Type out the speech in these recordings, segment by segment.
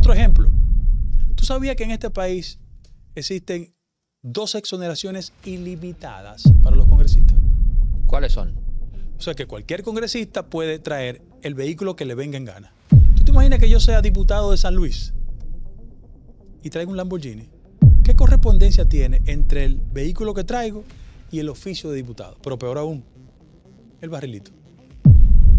Otro ejemplo. ¿Tú sabías que en este país existen dos exoneraciones ilimitadas para los congresistas? ¿Cuáles son? O sea que cualquier congresista puede traer el vehículo que le venga en gana. ¿Tú te imaginas que yo sea diputado de San Luis y traigo un Lamborghini? ¿Qué correspondencia tiene entre el vehículo que traigo y el oficio de diputado? Pero peor aún, el barrilito.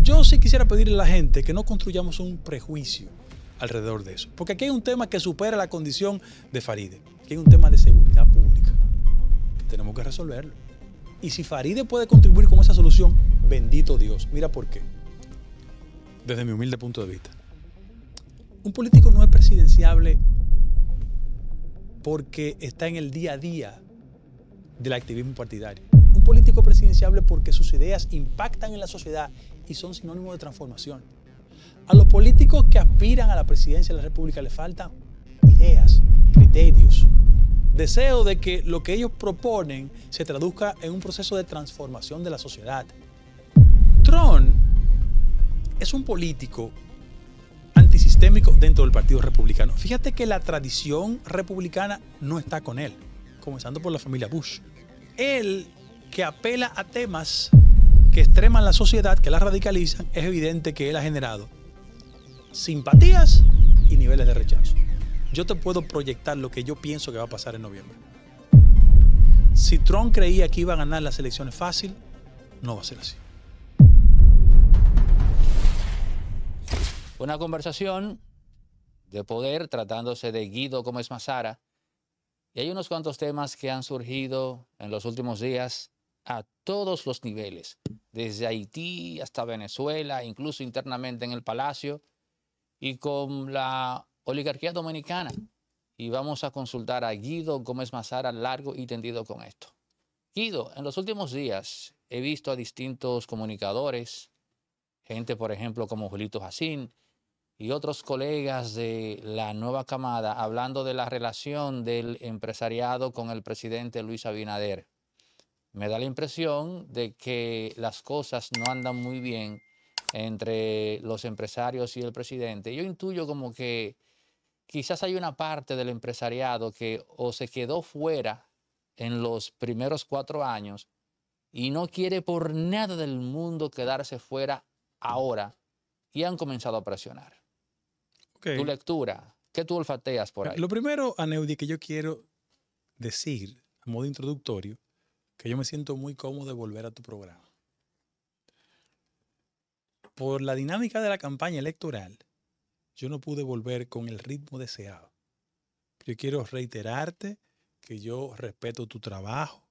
Yo sí quisiera pedirle a la gente que no construyamos un prejuicio alrededor de eso. Porque aquí hay un tema que supera la condición de Faride. Aquí hay un tema de seguridad pública. tenemos que resolverlo. Y si Faride puede contribuir con esa solución, bendito Dios. Mira por qué. Desde mi humilde punto de vista. Un político no es presidenciable porque está en el día a día del activismo partidario. Un político presidenciable porque sus ideas impactan en la sociedad y son sinónimo de transformación. A los políticos que aspiran a la presidencia de la República les faltan ideas, criterios, deseo de que lo que ellos proponen se traduzca en un proceso de transformación de la sociedad. Trump es un político antisistémico dentro del Partido Republicano. Fíjate que la tradición republicana no está con él, comenzando por la familia Bush. Él, que apela a temas que extreman la sociedad, que la radicalizan, es evidente que él ha generado simpatías y niveles de rechazo. Yo te puedo proyectar lo que yo pienso que va a pasar en noviembre. Si Trump creía que iba a ganar las elecciones fácil, no va a ser así. Una conversación de poder tratándose de Guido como es Mazara. Y hay unos cuantos temas que han surgido en los últimos días a todos los niveles, desde Haití hasta Venezuela, incluso internamente en el Palacio y con la oligarquía dominicana. Y vamos a consultar a Guido Gómez Mazara largo y tendido con esto. Guido, en los últimos días he visto a distintos comunicadores, gente por ejemplo como Julito Jacín y otros colegas de la nueva camada hablando de la relación del empresariado con el presidente Luis Abinader. Me da la impresión de que las cosas no andan muy bien entre los empresarios y el presidente. Yo intuyo como que quizás hay una parte del empresariado que o se quedó fuera en los primeros cuatro años y no quiere por nada del mundo quedarse fuera ahora y han comenzado a presionar. Tu lectura, ¿qué tú olfateas por ahí? Lo primero, Aneudi, que yo quiero decir a modo introductorio, que yo me siento muy cómodo de volver a tu programa por la dinámica de la campaña electoral, yo no pude volver con el ritmo deseado. Yo quiero reiterarte que yo respeto tu trabajo,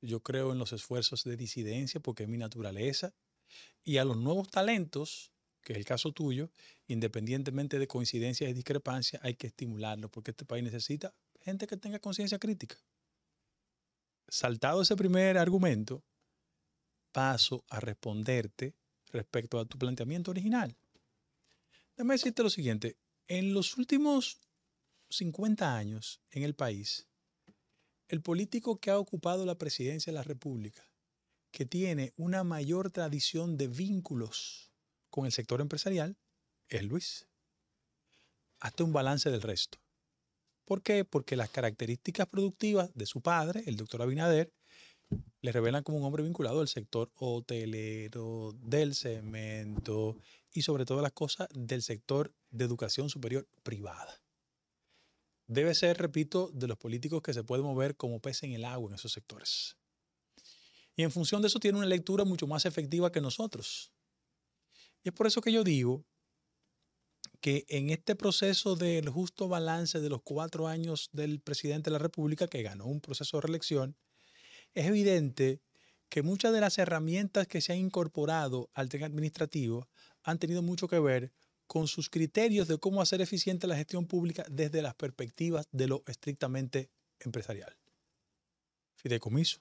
yo creo en los esfuerzos de disidencia porque es mi naturaleza, y a los nuevos talentos, que es el caso tuyo, independientemente de coincidencias y discrepancias, hay que estimularlo porque este país necesita gente que tenga conciencia crítica. Saltado ese primer argumento, paso a responderte respecto a tu planteamiento original. Déjame decirte lo siguiente, en los últimos 50 años en el país, el político que ha ocupado la presidencia de la República, que tiene una mayor tradición de vínculos con el sector empresarial, es Luis. Hazte un balance del resto. ¿Por qué? Porque las características productivas de su padre, el doctor Abinader, le revelan como un hombre vinculado al sector hotelero, del cemento y sobre todo las cosas del sector de educación superior privada. Debe ser, repito, de los políticos que se pueden mover como peces en el agua en esos sectores. Y en función de eso tiene una lectura mucho más efectiva que nosotros. Y es por eso que yo digo que en este proceso del justo balance de los cuatro años del presidente de la República, que ganó un proceso de reelección, es evidente que muchas de las herramientas que se han incorporado al tema administrativo han tenido mucho que ver con sus criterios de cómo hacer eficiente la gestión pública desde las perspectivas de lo estrictamente empresarial. Fideicomiso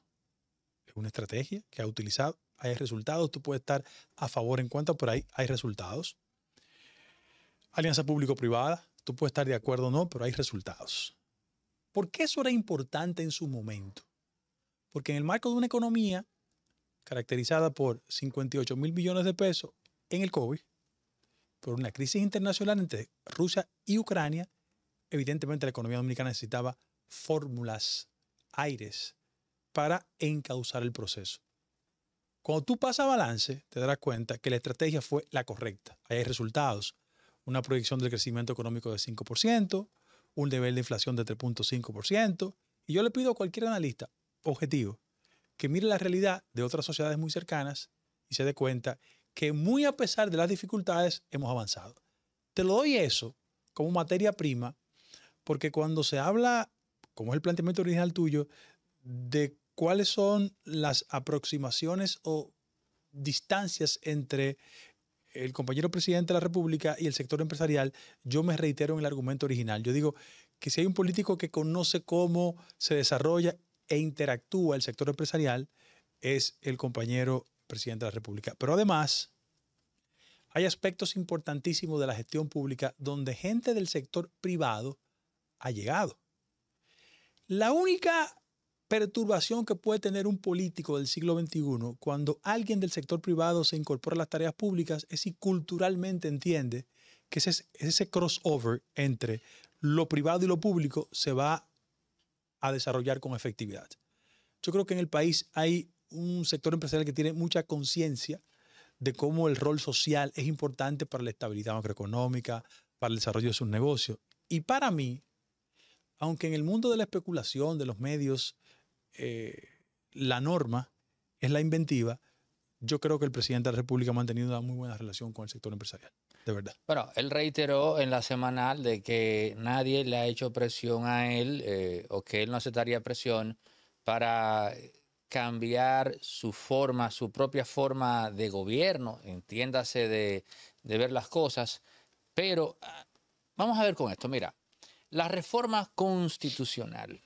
es una estrategia que ha utilizado, hay resultados, tú puedes estar a favor en cuanto, por ahí hay resultados. Alianza público-privada, tú puedes estar de acuerdo o no, pero hay resultados. ¿Por qué eso era importante en su momento? Porque en el marco de una economía caracterizada por 58 mil millones de pesos en el COVID, por una crisis internacional entre Rusia y Ucrania, evidentemente la economía dominicana necesitaba fórmulas, aires, para encauzar el proceso. Cuando tú pasas balance, te darás cuenta que la estrategia fue la correcta. hay resultados. Una proyección del crecimiento económico de 5%, un nivel de inflación de 3.5%. Y yo le pido a cualquier analista, objetivo, que mire la realidad de otras sociedades muy cercanas y se dé cuenta que muy a pesar de las dificultades hemos avanzado. Te lo doy eso como materia prima, porque cuando se habla, como es el planteamiento original tuyo, de cuáles son las aproximaciones o distancias entre el compañero presidente de la República y el sector empresarial, yo me reitero en el argumento original. Yo digo que si hay un político que conoce cómo se desarrolla e interactúa el sector empresarial es el compañero presidente de la República. Pero además, hay aspectos importantísimos de la gestión pública donde gente del sector privado ha llegado. La única perturbación que puede tener un político del siglo XXI cuando alguien del sector privado se incorpora a las tareas públicas es si culturalmente entiende que ese, ese crossover entre lo privado y lo público se va a desarrollar con efectividad. Yo creo que en el país hay un sector empresarial que tiene mucha conciencia de cómo el rol social es importante para la estabilidad macroeconómica, para el desarrollo de sus negocios. Y para mí, aunque en el mundo de la especulación, de los medios, eh, la norma es la inventiva, yo creo que el presidente de la República ha mantenido una muy buena relación con el sector empresarial de verdad. Bueno, él reiteró en la semanal de que nadie le ha hecho presión a él eh, o que él no aceptaría presión para cambiar su forma, su propia forma de gobierno, entiéndase de, de ver las cosas. Pero ah, vamos a ver con esto, mira, la reforma constitucional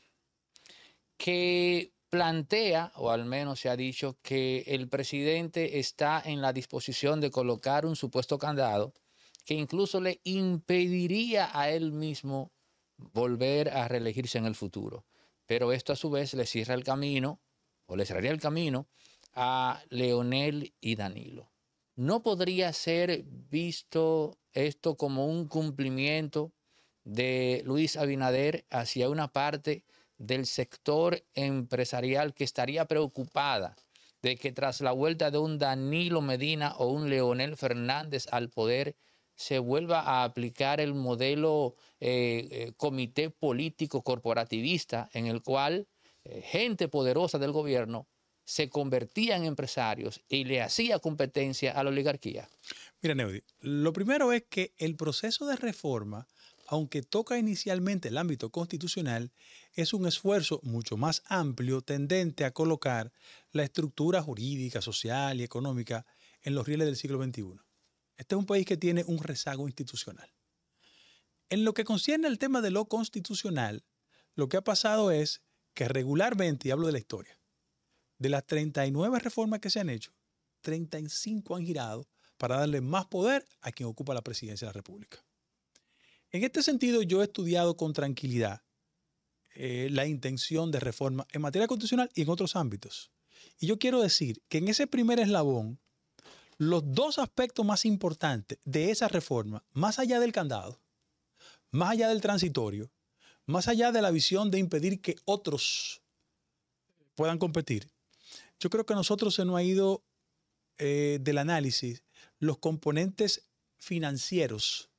que plantea, o al menos se ha dicho, que el presidente está en la disposición de colocar un supuesto candado que incluso le impediría a él mismo volver a reelegirse en el futuro. Pero esto a su vez le cierra el camino, o le cerraría el camino, a Leonel y Danilo. No podría ser visto esto como un cumplimiento de Luis Abinader hacia una parte del sector empresarial que estaría preocupada de que tras la vuelta de un Danilo Medina o un Leonel Fernández al poder, se vuelva a aplicar el modelo eh, eh, comité político corporativista en el cual eh, gente poderosa del gobierno se convertía en empresarios y le hacía competencia a la oligarquía. Mira, Neudi, lo primero es que el proceso de reforma, aunque toca inicialmente el ámbito constitucional, es un esfuerzo mucho más amplio tendente a colocar la estructura jurídica, social y económica en los rieles del siglo XXI. Este es un país que tiene un rezago institucional. En lo que concierne al tema de lo constitucional, lo que ha pasado es que regularmente, y hablo de la historia, de las 39 reformas que se han hecho, 35 han girado para darle más poder a quien ocupa la presidencia de la República. En este sentido, yo he estudiado con tranquilidad eh, la intención de reforma en materia constitucional y en otros ámbitos. Y yo quiero decir que en ese primer eslabón los dos aspectos más importantes de esa reforma, más allá del candado, más allá del transitorio, más allá de la visión de impedir que otros puedan competir, yo creo que a nosotros se nos ha ido eh, del análisis los componentes financieros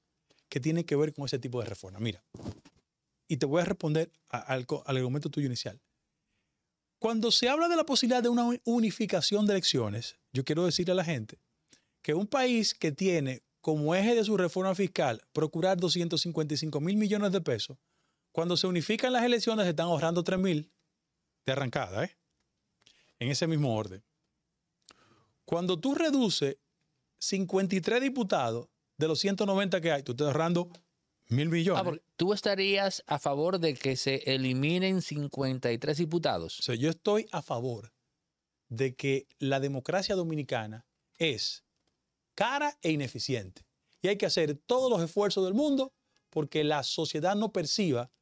que tienen que ver con ese tipo de reforma. Mira, y te voy a responder al, al argumento tuyo inicial. Cuando se habla de la posibilidad de una unificación de elecciones, yo quiero decirle a la gente que un país que tiene como eje de su reforma fiscal procurar 255 mil millones de pesos, cuando se unifican las elecciones se están ahorrando 3 mil de arrancada, ¿eh? en ese mismo orden. Cuando tú reduces 53 diputados de los 190 que hay, tú estás ahorrando mil millones. Ah, ¿Tú estarías a favor de que se eliminen 53 diputados? yo estoy a favor de que la democracia dominicana es cara e ineficiente. Y hay que hacer todos los esfuerzos del mundo porque la sociedad no perciba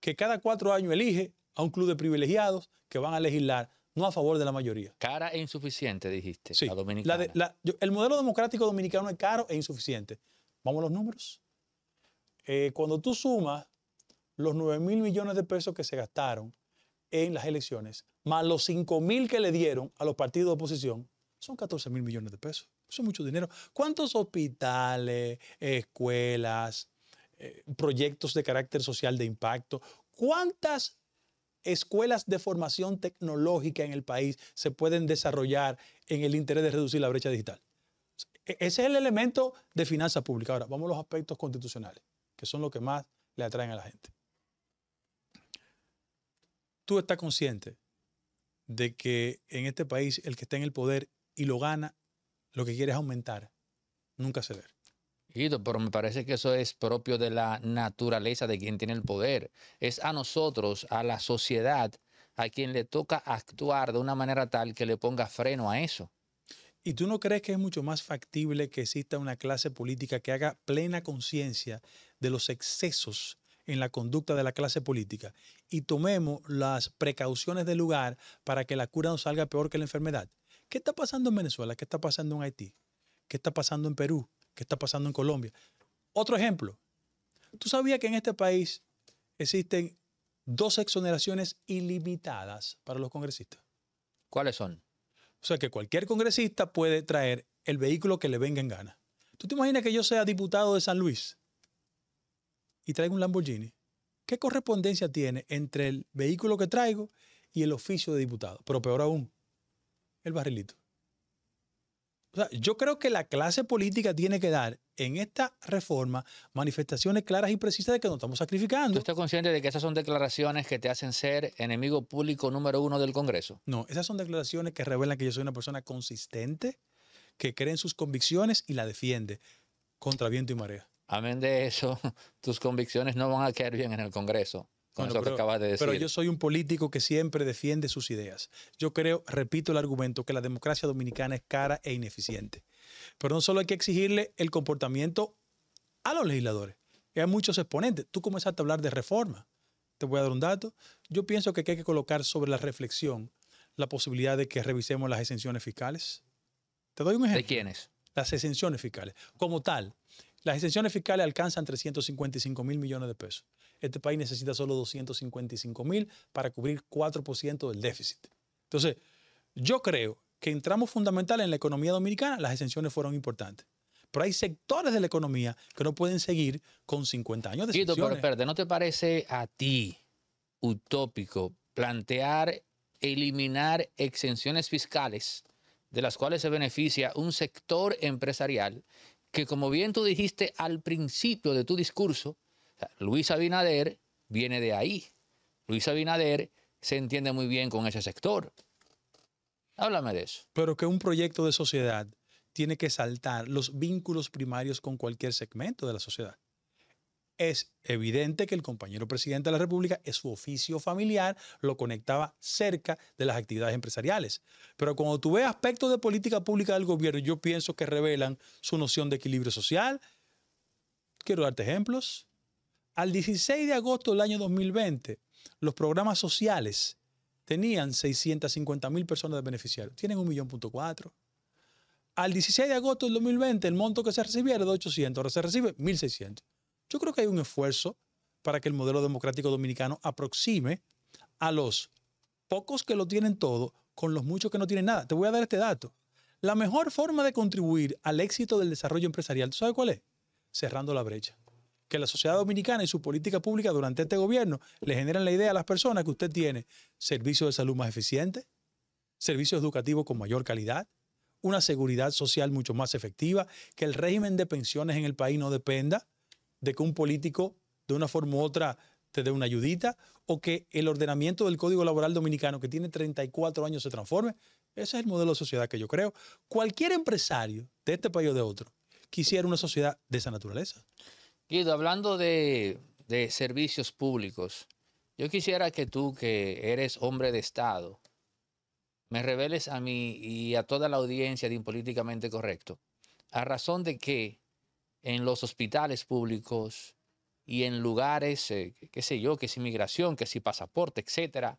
que cada cuatro años elige a un club de privilegiados que van a legislar no a favor de la mayoría. Cara e insuficiente, dijiste, sí, la dominicana. el modelo democrático dominicano es caro e insuficiente. Vamos a los números. Eh, cuando tú sumas los 9 mil millones de pesos que se gastaron en las elecciones, más los 5 mil que le dieron a los partidos de oposición, son 14 mil millones de pesos. Eso es mucho dinero. ¿Cuántos hospitales, escuelas, eh, proyectos de carácter social de impacto? ¿Cuántas escuelas de formación tecnológica en el país se pueden desarrollar en el interés de reducir la brecha digital? E-, ese es el elemento de finanzas pública. Ahora, vamos a los aspectos constitucionales, que son lo que más le atraen a la gente. Tú estás consciente de que en este país el que está en el poder y lo gana lo que es aumentar, nunca ceder. Guido, pero me parece que eso es propio de la naturaleza de quien tiene el poder. Es a nosotros, a la sociedad, a quien le toca actuar de una manera tal que le ponga freno a eso. ¿Y tú no crees que es mucho más factible que exista una clase política que haga plena conciencia de los excesos en la conducta de la clase política y tomemos las precauciones del lugar para que la cura no salga peor que la enfermedad? ¿Qué está pasando en Venezuela? ¿Qué está pasando en Haití? ¿Qué está pasando en Perú? ¿Qué está pasando en Colombia? Otro ejemplo. ¿Tú sabías que en este país existen dos exoneraciones ilimitadas para los congresistas? ¿Cuáles son? O sea que cualquier congresista puede traer el vehículo que le venga en gana. ¿Tú te imaginas que yo sea diputado de San Luis y traigo un Lamborghini? ¿Qué correspondencia tiene entre el vehículo que traigo y el oficio de diputado? Pero peor aún, el barrilito. O sea, yo creo que la clase política tiene que dar en esta reforma manifestaciones claras y precisas de que nos estamos sacrificando. ¿Tú estás consciente de que esas son declaraciones que te hacen ser enemigo público número uno del Congreso? No, esas son declaraciones que revelan que yo soy una persona consistente, que cree en sus convicciones y la defiende contra viento y marea. Amén de eso, tus convicciones no van a quedar bien en el Congreso pero, yo soy un político que siempre defiende sus ideas. Yo creo, repito el argumento, que la democracia dominicana es cara e ineficiente. Pero no solo hay que exigirle el comportamiento a los legisladores, hay muchos exponentes. Tú comenzaste a hablar de reforma. Te voy a dar un dato. Yo pienso que hay que colocar sobre la reflexión la posibilidad de que revisemos las exenciones fiscales. Te doy un ejemplo. ¿De quiénes? Las exenciones fiscales. Como tal, las exenciones fiscales alcanzan 355 mil millones de pesos este país necesita solo 255 mil para cubrir 4% del déficit. Entonces, yo creo que entramos fundamental en la economía dominicana, las exenciones fueron importantes. Pero hay sectores de la economía que no pueden seguir con 50 años de exenciones. pero ¿no te parece a ti utópico plantear eliminar exenciones fiscales de las cuales se beneficia un sector empresarial que, como bien tú dijiste al principio de tu discurso, Luis Abinader viene de ahí. Luis Abinader se entiende muy bien con ese sector. Háblame de eso. Pero que un proyecto de sociedad tiene que saltar los vínculos primarios con cualquier segmento de la sociedad. Es evidente que el compañero presidente de la República, su oficio familiar, lo conectaba cerca de las actividades empresariales. Pero cuando tú ves aspectos de política pública del gobierno, yo pienso que revelan su noción de equilibrio social. Quiero darte ejemplos. Al 16 de agosto del año 2020, los programas sociales tenían 650 mil personas de beneficiarios. Tienen un millón punto cuatro. Al 16 de agosto del 2020, el monto que se recibía era de 800, ahora se recibe 1.600. Yo creo que hay un esfuerzo para que el modelo democrático dominicano aproxime a los pocos que lo tienen todo con los muchos que no tienen nada. Te voy a dar este dato. La mejor forma de contribuir al éxito del desarrollo empresarial, ¿tú sabes cuál es? Cerrando la brecha que la sociedad dominicana y su política pública durante este gobierno le generan la idea a las personas que usted tiene servicios de salud más eficientes, servicios educativos con mayor calidad, una seguridad social mucho más efectiva, que el régimen de pensiones en el país no dependa de que un político de una forma u otra te dé una ayudita o que el ordenamiento del Código Laboral Dominicano, que tiene 34 años, se transforme. Ese es el modelo de sociedad que yo creo. Cualquier empresario de este país o de otro quisiera una sociedad de esa naturaleza. Guido, hablando de, servicios públicos, yo quisiera que tú, que eres hombre de Estado, me reveles a mí y a toda la audiencia de Impolíticamente Correcto, a razón de que en los hospitales públicos y en lugares, eh, qué sé yo, que es inmigración, que es pasaporte, etcétera,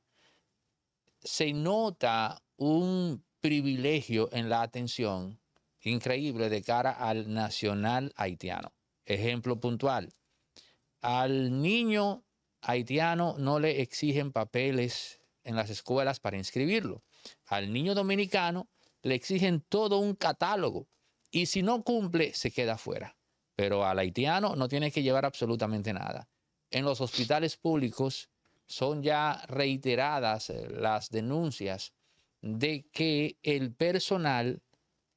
se nota un privilegio en la atención increíble de cara al nacional haitiano. Ejemplo puntual. Al niño haitiano no le exigen papeles en las escuelas para inscribirlo. Al niño dominicano le exigen todo un catálogo y si no cumple se queda fuera. Pero al haitiano no tiene que llevar absolutamente nada. En los hospitales públicos son ya reiteradas eh, las denuncias de que el personal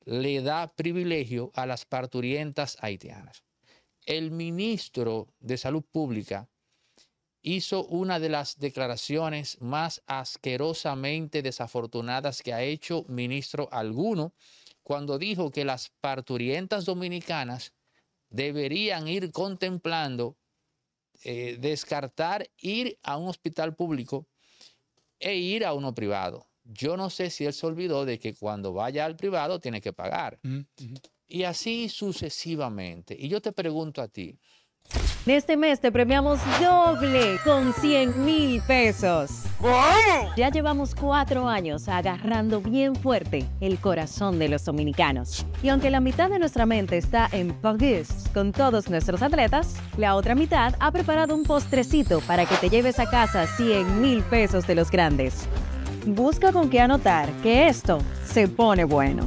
le da privilegio a las parturientas haitianas el ministro de Salud Pública hizo una de las declaraciones más asquerosamente desafortunadas que ha hecho ministro alguno cuando dijo que las parturientas dominicanas deberían ir contemplando eh, descartar ir a un hospital público e ir a uno privado. Yo no sé si él se olvidó de que cuando vaya al privado tiene que pagar. Y así sucesivamente. Y yo te pregunto a ti. Este mes te premiamos doble con 100 mil pesos. Ya llevamos cuatro años agarrando bien fuerte el corazón de los dominicanos. Y aunque la mitad de nuestra mente está en París con todos nuestros atletas, la otra mitad ha preparado un postrecito para que te lleves a casa 100 mil pesos de los grandes. Busca con qué anotar que esto se pone bueno.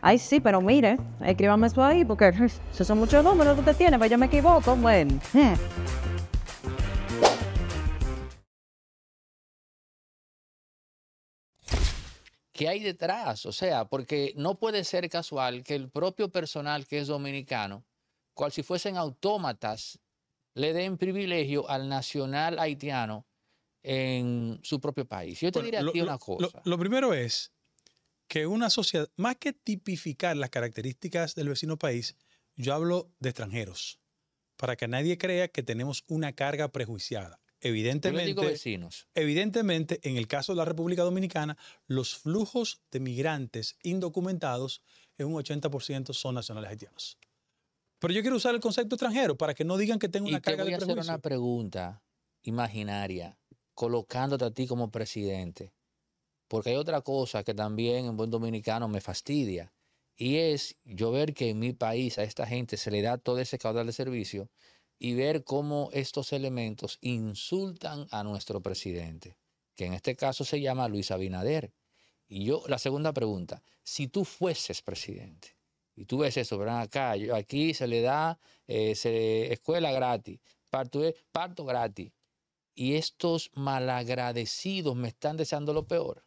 Ay, sí, pero mire, escríbame eso ahí, porque esos son muchos números que usted tiene, pero pues yo me equivoco, bueno. ¿Qué hay detrás? O sea, porque no puede ser casual que el propio personal que es dominicano, cual si fuesen autómatas, le den privilegio al nacional haitiano en su propio país. Yo te diría a una cosa. lo primero es, que una sociedad, más que tipificar las características del vecino país, yo hablo de extranjeros, para que nadie crea que tenemos una carga prejuiciada. Evidentemente, evidentemente, en el caso de la República Dominicana, los flujos de migrantes indocumentados en un 80% son nacionales haitianos. Pero yo quiero usar el concepto extranjero para que no digan que tengo una carga de prejuicio. hacer una pregunta imaginaria, colocándote a ti como presidente. Porque hay otra cosa que también en buen dominicano me fastidia. Y es yo ver que en mi país a esta gente se le da todo ese caudal de servicio y ver cómo estos elementos insultan a nuestro presidente, que en este caso se llama Luis Abinader. Y yo, la segunda pregunta, si tú fueses presidente, y tú ves eso, verán acá, aquí se le da eh, escuela gratis, parto, parto gratis, y estos malagradecidos me están deseando lo peor.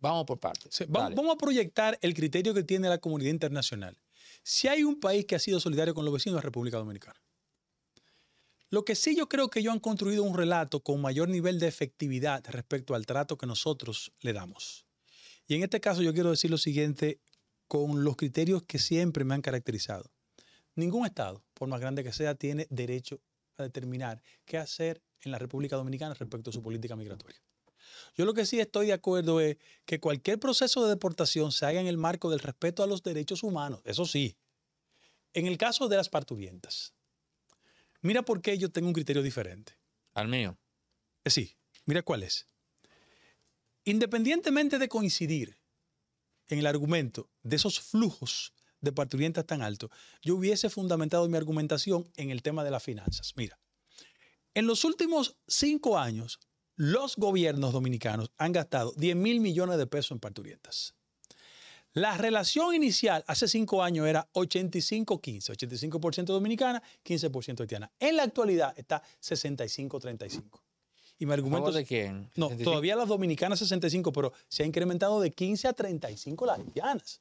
Vamos por partes. vamos a proyectar el criterio que tiene la comunidad internacional. Si hay un país que ha sido solidario con los vecinos, es República Dominicana. Lo que sí yo creo que ellos han construido un relato con mayor nivel de efectividad respecto al trato que nosotros le damos. Y en este caso yo quiero decir lo siguiente con los criterios que siempre me han caracterizado. Ningún Estado, por más grande que sea, tiene derecho a determinar qué hacer en la República Dominicana respecto a su política migratoria. Yo lo que sí estoy de acuerdo es que cualquier proceso de deportación se haga en el marco del respeto a los derechos humanos, eso sí. En el caso de las parturientas, mira por qué yo tengo un criterio diferente. Al mío. Eh, sí, mira cuál es. Independientemente de coincidir en el argumento de esos flujos de parturientas tan altos, yo hubiese fundamentado mi argumentación en el tema de las finanzas. Mira, en los últimos cinco años, los gobiernos dominicanos han gastado 10 mil millones de pesos en parturientas. La relación inicial hace cinco años era 85-15, 85%, dominicana, 15% haitiana. En la actualidad está 65-35. Y mi argumento de quién? No, todavía las dominicanas 65, pero se ha incrementado de 15 a 35 las haitianas.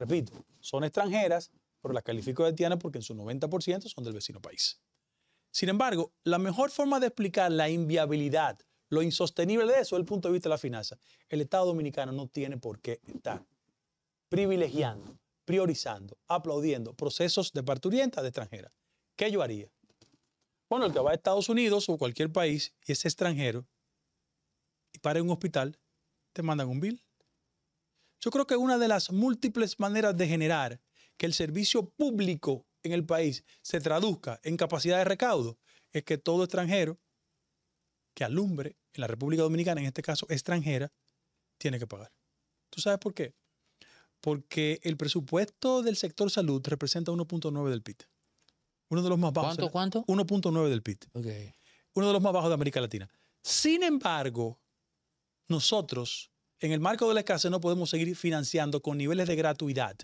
Repito, son extranjeras, pero las califico de haitianas porque en su 90% son del vecino país. Sin embargo, la mejor forma de explicar la inviabilidad, lo insostenible de eso, desde el punto de vista de la finanza. El Estado dominicano no tiene por qué estar privilegiando, priorizando, aplaudiendo procesos de parturienta de extranjera. ¿Qué yo haría? Bueno, el que va a Estados Unidos o cualquier país y es extranjero y para un hospital, te mandan un bill. Yo creo que una de las múltiples maneras de generar que el servicio público en el país se traduzca en capacidad de recaudo es que todo extranjero que alumbre en la República Dominicana, en este caso extranjera, tiene que pagar. ¿Tú sabes por qué? Porque el presupuesto del sector salud representa 1.9 del PIB. Uno de los más bajos. ¿Cuánto? ¿Cuánto? 1.9 del PIB. Uno de los más bajos de América Latina. Sin embargo, nosotros, en el marco de la escasez, no podemos seguir financiando con niveles de gratuidad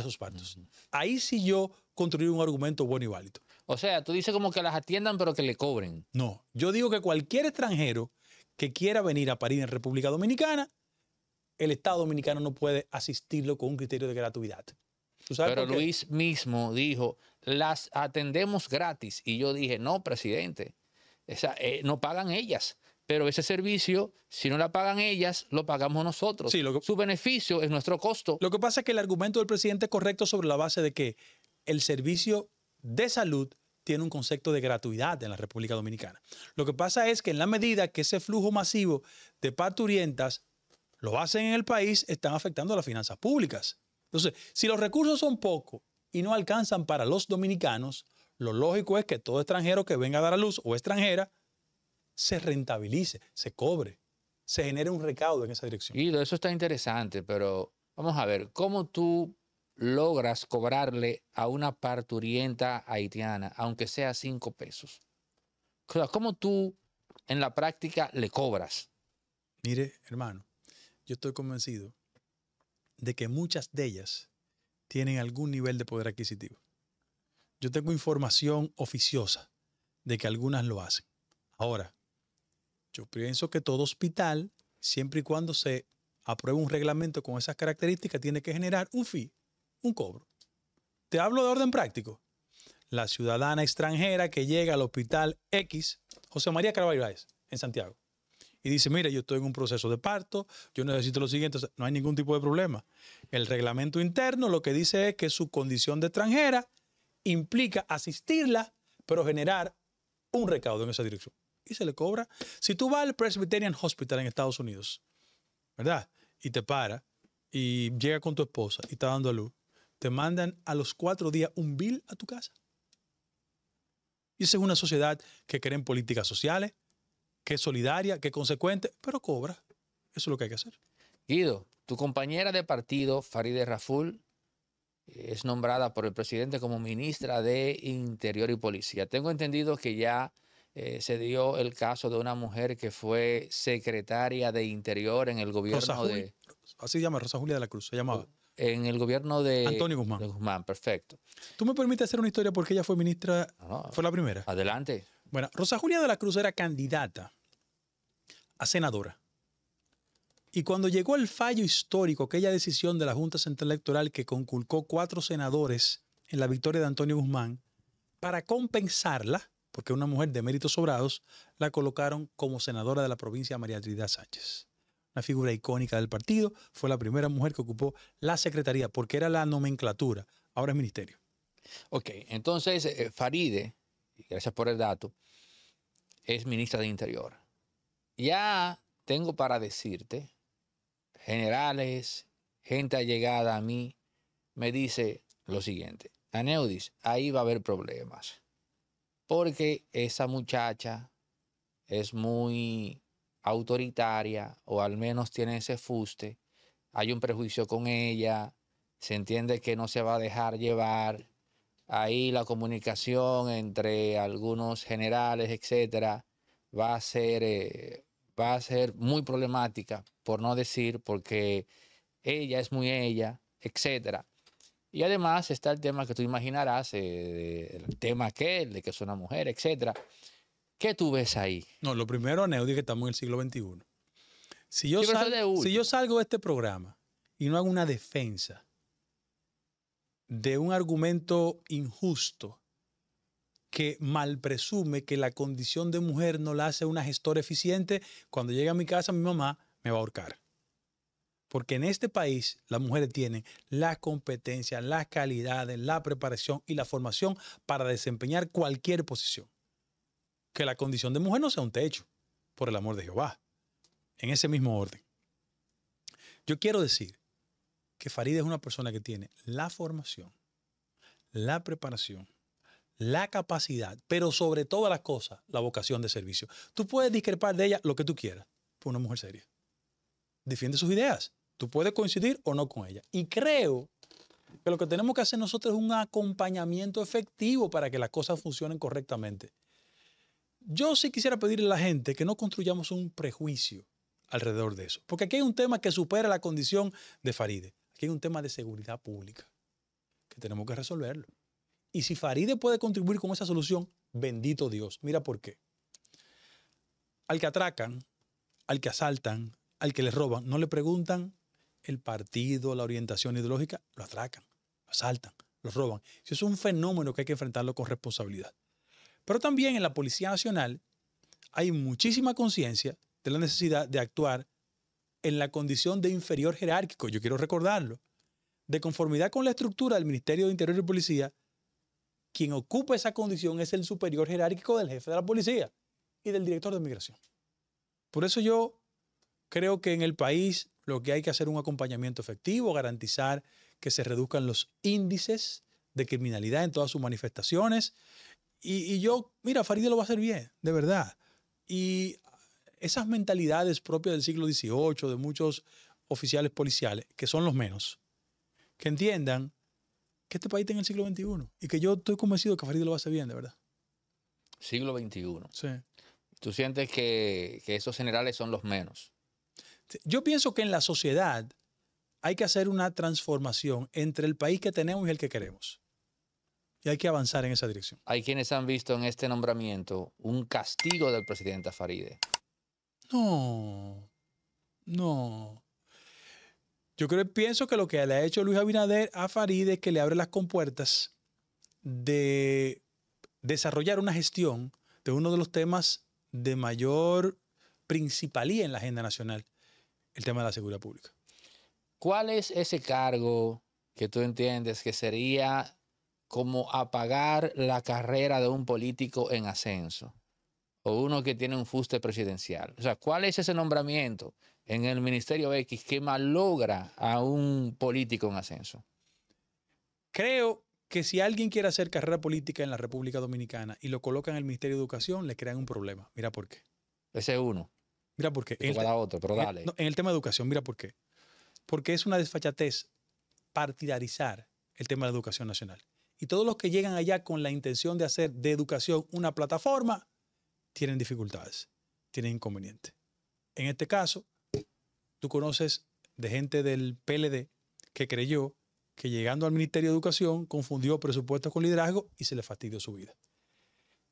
esos partos. Ahí sí yo construí un argumento bueno y válido. O sea, tú dices como que las atiendan pero que le cobren. No, yo digo que cualquier extranjero que quiera venir a París en República Dominicana, el Estado dominicano no puede asistirlo con un criterio de gratuidad. pero Luis mismo dijo, las atendemos gratis. Y yo dije, no, presidente, eh, no pagan ellas. Pero ese servicio, si no la pagan ellas, lo pagamos nosotros. Su beneficio es nuestro costo. Lo que pasa es que el argumento del presidente es correcto sobre la base de que el servicio de salud tiene un concepto de gratuidad en la República Dominicana. Lo que pasa es que en la medida que ese flujo masivo de parturientas lo hacen en el país, están afectando a las finanzas públicas. Entonces, si los recursos son pocos y no alcanzan para los dominicanos, lo lógico es que todo extranjero que venga a dar a luz o extranjera se rentabilice, se cobre, se genere un recaudo en esa dirección. Guido, eso está interesante, pero vamos a ver, ¿cómo tú logras cobrarle a una parturienta haitiana, aunque sea cinco pesos? ¿Cómo tú en la práctica le cobras? Mire, hermano, yo estoy convencido de que muchas de ellas tienen algún nivel de poder adquisitivo. Yo tengo información oficiosa de que algunas lo hacen. Ahora, yo pienso que todo hospital, siempre y cuando se apruebe un reglamento con esas características, tiene que generar un fee, un cobro. Te hablo de orden práctico. La ciudadana extranjera que llega al hospital X, José María Caraballo en Santiago, y dice, mira, yo estoy en un proceso de parto, yo necesito lo siguiente, no hay ningún tipo de problema. El reglamento interno lo que dice es que su condición de extranjera implica asistirla, pero generar un recaudo en esa dirección y se le cobra. Si tú vas al Presbyterian Hospital en Estados Unidos, ¿verdad? Y te para y llega con tu esposa y está dando a luz, te mandan a los cuatro días un bill a tu casa. Y esa es una sociedad que cree en políticas sociales, que es solidaria, que es consecuente, pero cobra. Eso es lo que hay que hacer. Guido, tu compañera de partido, Farideh Raful, es nombrada por el presidente como ministra de Interior y Policía. Tengo entendido que ya eh, se dio el caso de una mujer que fue secretaria de Interior en el gobierno de... Así se llama, Rosa Julia de la Cruz, se llamaba. En el gobierno de... Antonio Guzmán. Guzmán, perfecto. ¿Tú me permites hacer una historia porque ella fue ministra, fue la primera? Adelante. Bueno, Rosa Julia de la Cruz era candidata a senadora. Y cuando llegó el fallo histórico, aquella decisión de la Junta Central Electoral que conculcó cuatro senadores en la victoria de Antonio Guzmán, para compensarla, porque una mujer de méritos sobrados la colocaron como senadora de la provincia María Trinidad Sánchez. Una figura icónica del partido, fue la primera mujer que ocupó la secretaría, porque era la nomenclatura, ahora es ministerio. Ok, entonces eh, Faride, gracias por el dato, es ministra de Interior. Ya tengo para decirte, generales, gente llegada a mí, me dice lo siguiente, Aneudis, ahí va a haber problemas porque esa muchacha es muy autoritaria o al menos tiene ese fuste, hay un prejuicio con ella, se entiende que no se va a dejar llevar. Ahí la comunicación entre algunos generales, etcétera, va a ser, eh, va a ser muy problemática, por no decir, porque ella es muy ella, etcétera. Y además está el tema que tú imaginarás, eh, el tema aquel de que es una mujer, etc. ¿Qué tú ves ahí? No, lo primero, Neudi, que estamos en el siglo XXI. Si yo, salgo, si yo salgo de este programa y no hago una defensa de un argumento injusto que mal presume que la condición de mujer no la hace una gestora eficiente, cuando llegue a mi casa mi mamá me va a ahorcar. Porque en este país las mujeres tienen las competencias, las calidades, la preparación y la formación para desempeñar cualquier posición. Que la condición de mujer no sea un techo, por el amor de Jehová. En ese mismo orden. Yo quiero decir que Farida es una persona que tiene la formación, la preparación, la capacidad, pero sobre todas las cosas, la vocación de servicio. Tú puedes discrepar de ella lo que tú quieras, por una mujer seria. Defiende sus ideas, Tú puedes coincidir o no con ella. Y creo que lo que tenemos que hacer nosotros es un acompañamiento efectivo para que las cosas funcionen correctamente. Yo sí quisiera pedirle a la gente que no construyamos un prejuicio alrededor de eso, porque aquí hay un tema que supera la condición de Faride. Aquí hay un tema de seguridad pública que tenemos que resolverlo. Y si Faride puede contribuir con esa solución, bendito Dios. Mira por qué. Al que atracan, al que asaltan, al que les roban, no le preguntan el partido, la orientación ideológica, lo atracan, lo asaltan, lo roban. Eso es un fenómeno que hay que enfrentarlo con responsabilidad. Pero también en la Policía Nacional hay muchísima conciencia de la necesidad de actuar en la condición de inferior jerárquico, yo quiero recordarlo, de conformidad con la estructura del Ministerio de Interior y Policía, quien ocupa esa condición es el superior jerárquico del jefe de la policía y del director de migración. Por eso yo creo que en el país lo que hay que hacer un acompañamiento efectivo, garantizar que se reduzcan los índices de criminalidad en todas sus manifestaciones. Y, yo, mira, Faride lo va a hacer bien, de verdad. Y esas mentalidades propias del siglo XVIII, de muchos oficiales policiales, que son los menos, que entiendan que este país está en el siglo XXI y que yo estoy convencido que Faride lo va a hacer bien, de verdad. Siglo XXI. Sí. ¿Tú sientes que, que esos generales son los menos? Yo pienso que en la sociedad hay que hacer una transformación entre el país que tenemos y el que queremos. Y hay que avanzar en esa dirección. Hay quienes han visto en este nombramiento un castigo del presidente Faride. No, no. Yo creo, pienso que lo que le ha hecho Luis Abinader a Faride es que le abre las compuertas de desarrollar una gestión de uno de los temas de mayor principalía en la agenda nacional, el tema de la seguridad pública. ¿Cuál es ese cargo que tú entiendes que sería como apagar la carrera de un político en ascenso o uno que tiene un fuste presidencial? O sea, ¿cuál es ese nombramiento en el Ministerio X que logra a un político en ascenso? Creo que si alguien quiere hacer carrera política en la República Dominicana y lo coloca en el Ministerio de Educación, le crean un problema. Mira por qué. Ese es uno. Mira por qué. En el, tema de educación, mira por qué. Porque es una desfachatez partidarizar el tema de la educación nacional. Y todos los que llegan allá con la intención de hacer de educación una plataforma, tienen dificultades, tienen inconvenientes. En este caso, tú conoces de gente del PLD que creyó que llegando al Ministerio de Educación confundió presupuestos con liderazgo y se le fastidió su vida.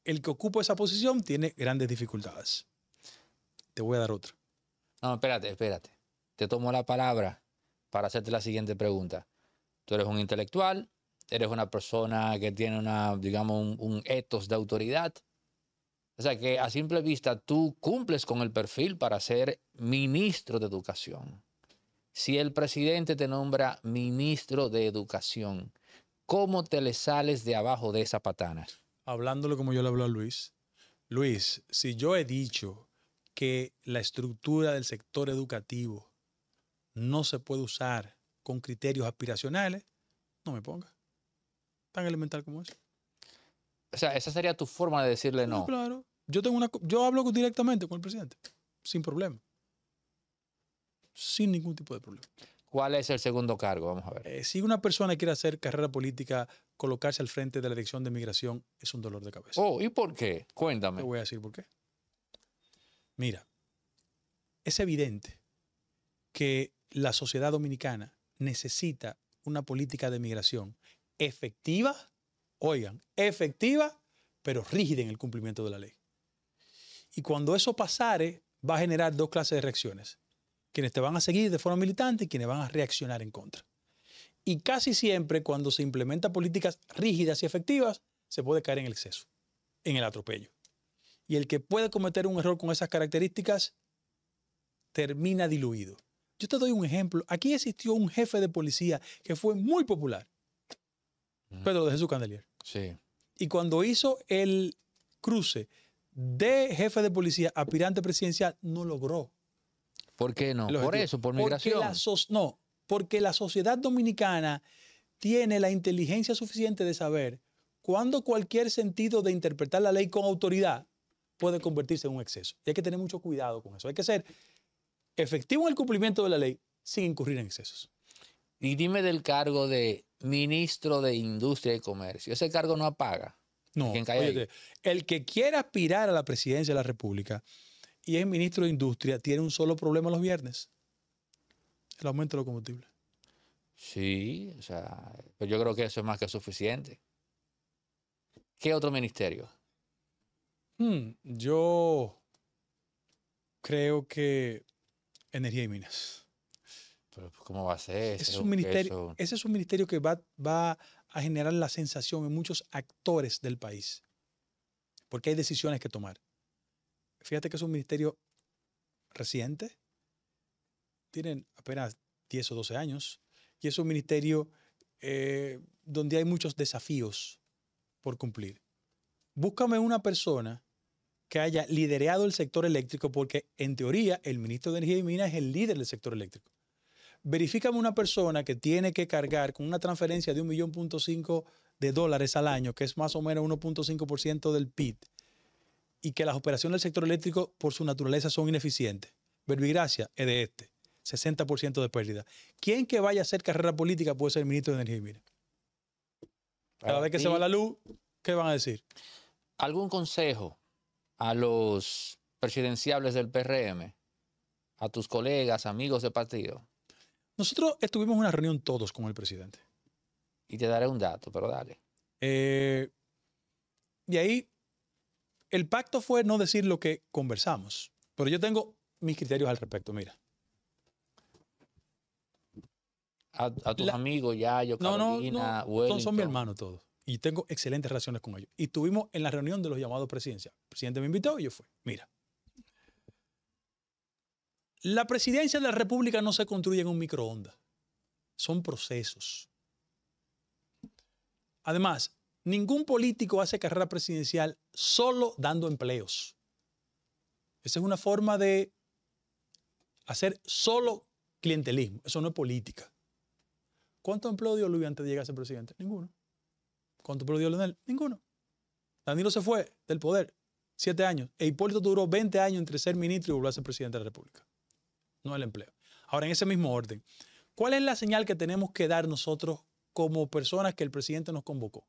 El que ocupa esa posición tiene grandes dificultades te voy a dar otra. No, espérate, espérate. Te tomo la palabra para hacerte la siguiente pregunta. Tú eres un intelectual, eres una persona que tiene una, digamos, un, etos ethos de autoridad. O sea que a simple vista tú cumples con el perfil para ser ministro de educación. Si el presidente te nombra ministro de educación, ¿cómo te le sales de abajo de esa patana? Hablándolo como yo le hablo a Luis. Luis, si yo he dicho que la estructura del sector educativo no se puede usar con criterios aspiracionales, no me ponga. Tan elemental como eso. O sea, esa sería tu forma de decirle ah, no. claro. Yo, tengo una, yo hablo directamente con el presidente, sin problema. Sin ningún tipo de problema. ¿Cuál es el segundo cargo? Vamos a ver. Eh, si una persona quiere hacer carrera política, colocarse al frente de la dirección de migración es un dolor de cabeza. Oh, ¿y por qué? Cuéntame. Te voy a decir por qué. Mira, es evidente que la sociedad dominicana necesita una política de migración efectiva, oigan, efectiva, pero rígida en el cumplimiento de la ley. Y cuando eso pasare, va a generar dos clases de reacciones. Quienes te van a seguir de forma militante y quienes van a reaccionar en contra. Y casi siempre cuando se implementan políticas rígidas y efectivas, se puede caer en el exceso, en el atropello. Y el que puede cometer un error con esas características termina diluido. Yo te doy un ejemplo. Aquí existió un jefe de policía que fue muy popular, Pedro de Jesús Candelier. Sí. Y cuando hizo el cruce de jefe de policía, aspirante presidencial, no logró. ¿Por qué no? Por eso, por migración. no, porque la sociedad dominicana tiene la inteligencia suficiente de saber cuándo cualquier sentido de interpretar la ley con autoridad puede convertirse en un exceso. Y hay que tener mucho cuidado con eso. Hay que ser efectivo en el cumplimiento de la ley sin incurrir en excesos. Y dime del cargo de ministro de Industria y Comercio. Ese cargo no apaga. No. el que quiera aspirar a la presidencia de la República y es ministro de Industria tiene un solo problema los viernes. El aumento de los combustibles. Sí, o sea, pero yo creo que eso es más que suficiente. ¿Qué otro ministerio? Hmm, yo creo que energía y minas. Pero pues, ¿cómo va a ser? Ese es un ministerio, ese es un ministerio que va, a generar la sensación en muchos actores del país, porque hay decisiones que tomar. Fíjate que es un ministerio reciente, tienen apenas 10 o 12 años, y es un ministerio eh, donde hay muchos desafíos por cumplir búscame una persona que haya liderado el sector eléctrico, porque en teoría el ministro de Energía y Minas es el líder del sector eléctrico. Verifícame una persona que tiene que cargar con una transferencia de 1.5 de dólares al año, que es más o menos 1.5% del PIB, y que las operaciones del sector eléctrico por su naturaleza son ineficientes. Verbigracia es de este, 60% de pérdida. ¿Quién que vaya a hacer carrera política puede ser el ministro de Energía y Minas? Cada vez que se va la luz, ¿qué van a decir? ¿Algún consejo a los presidenciables del PRM, a tus colegas, amigos de partido? Nosotros estuvimos en una reunión todos con el presidente. Y te daré un dato, pero dale. y eh, ahí, el pacto fue no decir lo que conversamos, pero yo tengo mis criterios al respecto, mira. A, tus amigos, Yayo, Carolina, no, no, son, son mi hermano todos y tengo excelentes relaciones con ellos. Y estuvimos en la reunión de los llamados presidencia. El presidente me invitó y yo fui. Mira. La presidencia de la República no se construye en un microondas. Son procesos. Además, ningún político hace carrera presidencial solo dando empleos. Esa es una forma de hacer solo clientelismo. Eso no es política. ¿Cuánto empleo dio Luis antes de llegar a ser presidente? Ninguno. ¿Cuánto perdió Leonel? Ninguno. Danilo se fue del poder, siete años. E Hipólito duró 20 años entre ser ministro y volver a ser presidente de la República. No el empleo. Ahora, en ese mismo orden, ¿cuál es la señal que tenemos que dar nosotros como personas que el presidente nos convocó?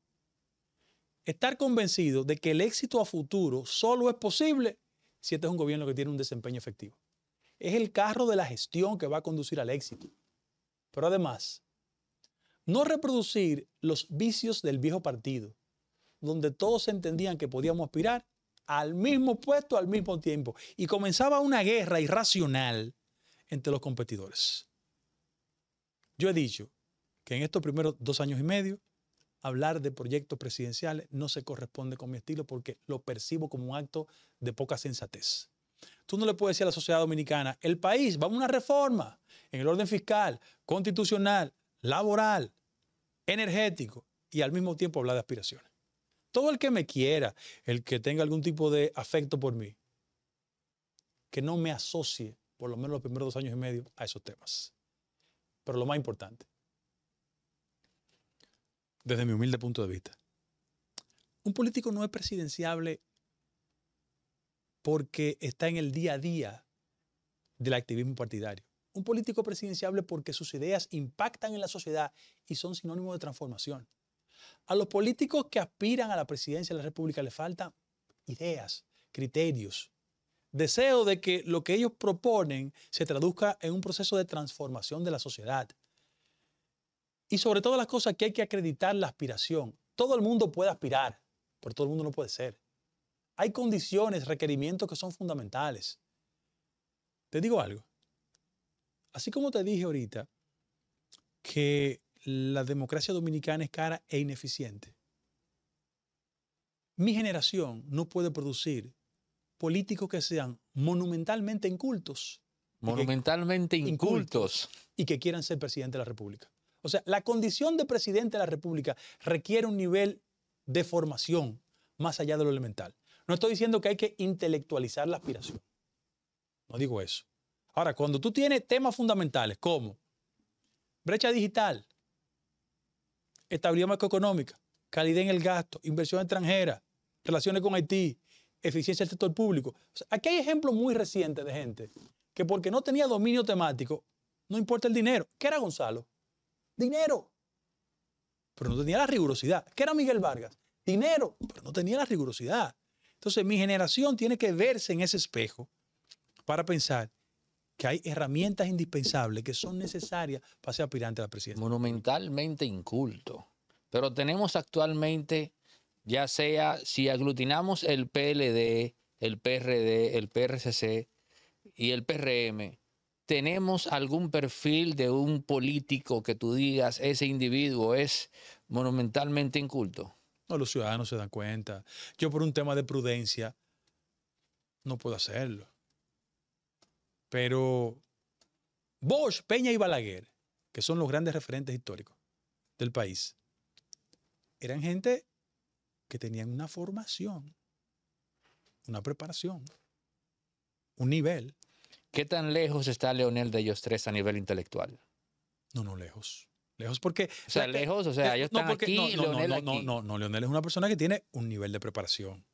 Estar convencido de que el éxito a futuro solo es posible si este es un gobierno que tiene un desempeño efectivo. Es el carro de la gestión que va a conducir al éxito. Pero además, no reproducir los vicios del viejo partido, donde todos entendían que podíamos aspirar al mismo puesto al mismo tiempo. Y comenzaba una guerra irracional entre los competidores. Yo he dicho que en estos primeros dos años y medio, hablar de proyectos presidenciales no se corresponde con mi estilo porque lo percibo como un acto de poca sensatez. Tú no le puedes decir a la sociedad dominicana, el país, vamos a una reforma en el orden fiscal, constitucional, laboral, energético y al mismo tiempo hablar de aspiraciones. Todo el que me quiera, el que tenga algún tipo de afecto por mí, que no me asocie, por lo menos los primeros dos años y medio, a esos temas. Pero lo más importante, desde mi humilde punto de vista, un político no es presidenciable porque está en el día a día del activismo partidario un político presidenciable porque sus ideas impactan en la sociedad y son sinónimo de transformación. A los políticos que aspiran a la presidencia de la República les faltan ideas, criterios, deseo de que lo que ellos proponen se traduzca en un proceso de transformación de la sociedad. Y sobre todas las cosas que hay que acreditar la aspiración. Todo el mundo puede aspirar, pero todo el mundo no puede ser. Hay condiciones, requerimientos que son fundamentales. Te digo algo así como te dije ahorita que la democracia dominicana es cara e ineficiente, mi generación no puede producir políticos que sean monumentalmente incultos. Monumentalmente incultos. Y que quieran ser presidente de la República. O sea, la condición de presidente de la República requiere un nivel de formación más allá de lo elemental. No estoy diciendo que hay que intelectualizar la aspiración. No digo eso. Ahora, cuando tú tienes temas fundamentales como brecha digital, estabilidad macroeconómica, calidad en el gasto, inversión extranjera, relaciones con Haití, eficiencia del sector público. aquí hay ejemplos muy recientes de gente que porque no tenía dominio temático, no importa el dinero. ¿Qué era Gonzalo? Dinero. Pero no tenía la rigurosidad. ¿Qué era Miguel Vargas? Dinero. Pero no tenía la rigurosidad. Entonces mi generación tiene que verse en ese espejo para pensar que hay herramientas indispensables que son necesarias para ser aspirante a la presidencia. Monumentalmente inculto. Pero tenemos actualmente, ya sea si aglutinamos el PLD, el PRD, el PRCC y el PRM, tenemos algún perfil de un político que tú digas, ese individuo es monumentalmente inculto. No, los ciudadanos se dan cuenta. Yo por un tema de prudencia no puedo hacerlo. Pero Bosch, Peña y Balaguer, que son los grandes referentes históricos del país, eran gente que tenían una formación, una preparación, un nivel. ¿Qué tan lejos está Leonel de ellos tres a nivel intelectual? No, no, lejos. Lejos porque... O sea, lejos, o sea, ellos están aquí, no, Leonel no, no, no, no, Leonel es una persona que tiene un nivel de preparación,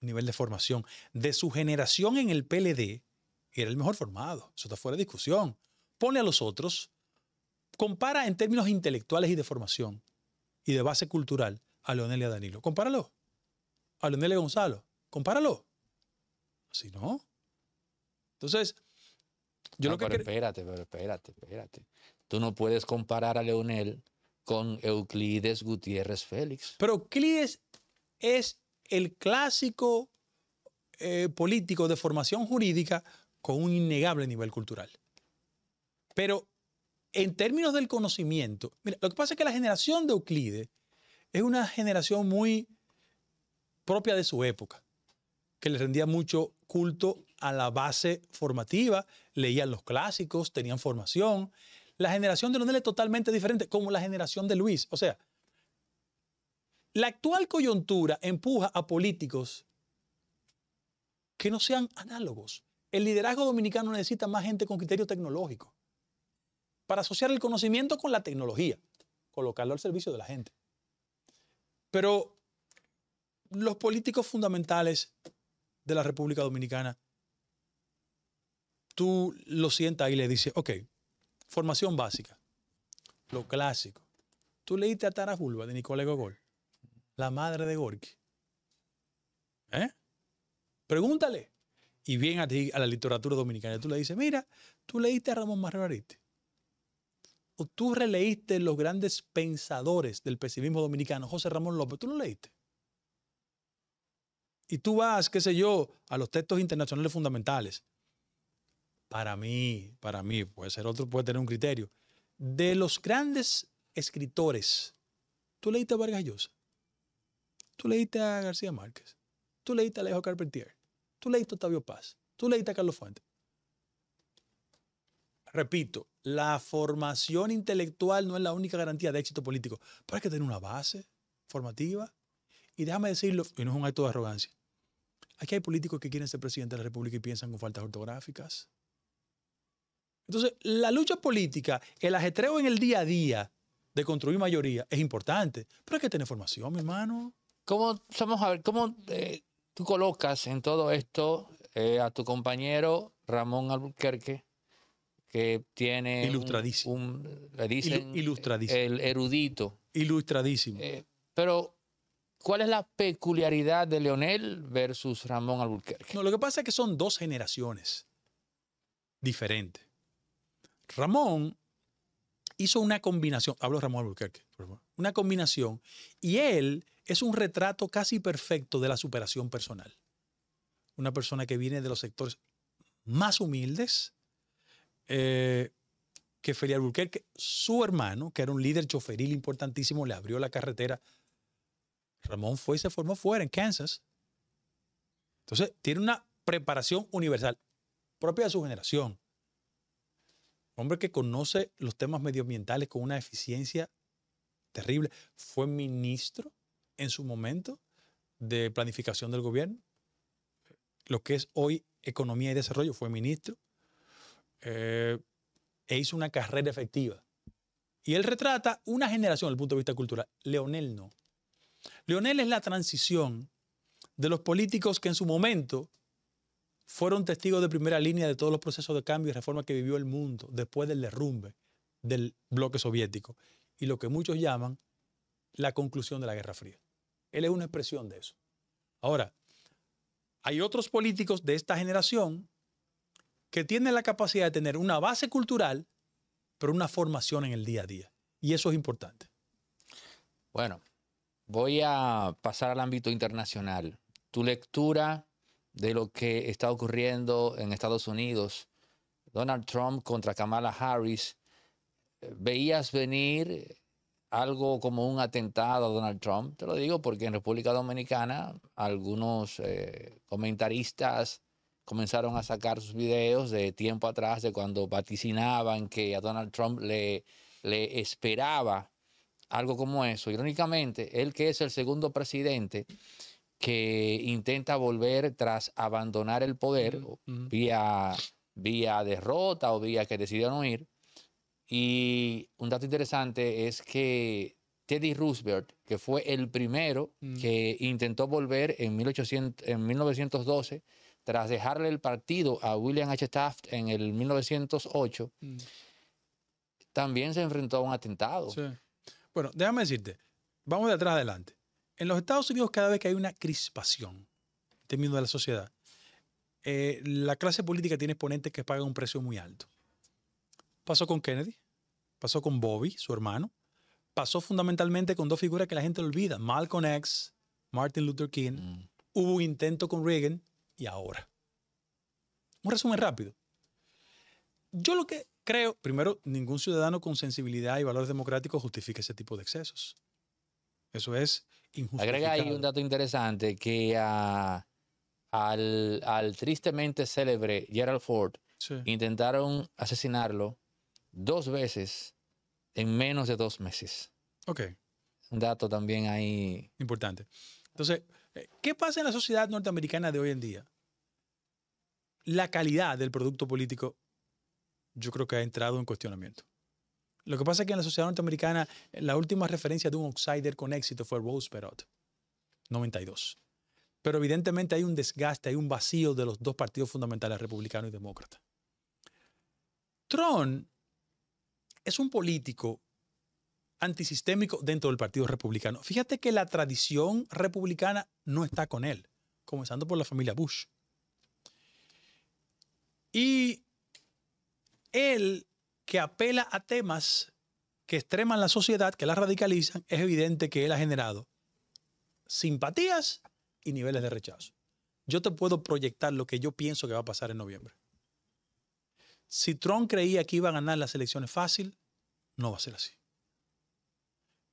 un nivel de formación. De su generación en el PLD, era el mejor formado, eso está fuera de discusión. Pone a los otros, compara en términos intelectuales y de formación y de base cultural a Leonel y a Danilo. Compáralo. A Leonel y a Gonzalo. Compáralo. Si no. Entonces, yo no, Pero espérate, pero espérate, espérate. Tú no puedes comparar a Leonel con Euclides Gutiérrez Félix. Pero Euclides es el clásico eh, político de formación jurídica con un innegable nivel cultural. Pero en términos del conocimiento, lo que pasa es que la generación de Euclides es una generación muy propia de su época, que le rendía mucho culto a la base formativa, leían los clásicos, tenían formación. La generación de Leonel es totalmente diferente, como la generación de Luis. O sea, la actual coyuntura empuja a políticos que no sean análogos, el liderazgo dominicano necesita más gente con criterio tecnológico para asociar el conocimiento con la tecnología, colocarlo al servicio de la gente. Pero los políticos fundamentales de la República Dominicana, tú lo sientas y le dices, ok, formación básica, lo clásico. Tú leíste a Tara Bulba de Nicole Gogol, la madre de Gorky. ¿Eh? Pregúntale y bien a, ti, a la literatura dominicana. Tú le dices, mira, tú leíste a Ramón Margarite. O tú releíste los grandes pensadores del pesimismo dominicano, José Ramón López, tú lo leíste. Y tú vas, qué sé yo, a los textos internacionales fundamentales. Para mí, para mí, puede ser otro, puede tener un criterio. De los grandes escritores, tú leíste a Vargas tú leíste a García Márquez, tú leíste a Alejo Carpentier, Tú leíste a Octavio Paz, tú leíste a Carlos Fuentes. Repito, la formación intelectual no es la única garantía de éxito político, pero hay que tener una base formativa. Y déjame decirlo, y no es un acto de arrogancia, aquí hay políticos que quieren ser presidente de la República y piensan con faltas ortográficas. Entonces, la lucha política, el ajetreo en el día a día de construir mayoría es importante, pero hay que tener formación, mi hermano. ¿Cómo, somos, a ver, cómo eh, tú colocas en todo esto eh, a tu compañero Ramón Albuquerque, que tiene. Ilustradísimo. Un, El erudito. Ilustradísimo. Eh, pero, ¿cuál es la peculiaridad de Leonel versus Ramón Albuquerque? No, lo que pasa es que son dos generaciones diferentes. Ramón hizo una combinación, hablo Ramón Albuquerque, una combinación, y él es un retrato casi perfecto de la superación personal. Una persona que viene de los sectores más humildes, eh, que Feria que su hermano, que era un líder choferil importantísimo, le abrió la carretera. Ramón fue y se formó fuera, en Kansas. Entonces, tiene una preparación universal, propia de su generación. Hombre que conoce los temas medioambientales con una eficiencia terrible. Fue ministro en su momento de planificación del gobierno. Lo que es hoy Economía y Desarrollo, fue ministro. Eh, e hizo una carrera efectiva. Y él retrata una generación desde el punto de vista cultural. Leonel no. Leonel es la transición de los políticos que en su momento fueron testigos de primera línea de todos los procesos de cambio y reforma que vivió el mundo después del derrumbe del bloque soviético y lo que muchos llaman la conclusión de la Guerra Fría. Él es una expresión de eso. Ahora, hay otros políticos de esta generación que tienen la capacidad de tener una base cultural, pero una formación en el día a día. Y eso es importante. Bueno, voy a pasar al ámbito internacional. Tu lectura de lo que está ocurriendo en Estados Unidos, Donald Trump contra Kamala Harris, eh, ¿veías venir algo como un atentado a Donald Trump. Te lo digo porque en República Dominicana algunos eh, comentaristas comenzaron a sacar sus videos de tiempo atrás, de cuando vaticinaban que a Donald Trump le, le esperaba algo como eso. Irónicamente, él que es el segundo presidente que intenta volver tras abandonar el poder vía, vía derrota o vía que no ir, y un dato interesante es que Teddy Roosevelt, que fue el primero mm. que intentó volver en, 1912, tras dejarle el partido a William H. Taft en el 1908, mm. también se enfrentó a un atentado. Bueno, déjame decirte, vamos de atrás adelante. En los Estados Unidos cada vez que hay una crispación en este de la sociedad, eh, la clase política tiene exponentes que pagan un precio muy alto. Pasó con Kennedy pasó con Bobby, su hermano, pasó fundamentalmente con dos figuras que la gente olvida, Malcolm X, Martin Luther King, mm. hubo un intento con Reagan y ahora. Un resumen rápido. Yo lo que creo, primero, ningún ciudadano con sensibilidad y valores democráticos justifica ese tipo de excesos. Eso es injusto. Agrega ahí un dato interesante que al, tristemente célebre Gerald Ford intentaron asesinarlo dos veces en menos de dos meses. Ok. Un dato también ahí. Importante. Entonces, eh, ¿qué pasa en la sociedad norteamericana de hoy en día? La calidad del producto político yo creo que ha entrado en cuestionamiento. Lo que pasa es que en la sociedad norteamericana la última referencia de un outsider con éxito fue Rose Perot, 92. Pero evidentemente hay un desgaste, hay un vacío de los dos partidos fundamentales, republicano y demócrata. Tron es un político antisistémico dentro del Partido Republicano. Fíjate que la tradición republicana no está con él, comenzando por la familia Bush. Y él que apela a temas que extreman la sociedad, que la radicalizan, es evidente que él ha generado simpatías y niveles de rechazo. Yo te puedo proyectar lo que yo pienso que va a pasar en noviembre. Si Trump creía que iba a ganar las elecciones fácil, no va a ser así.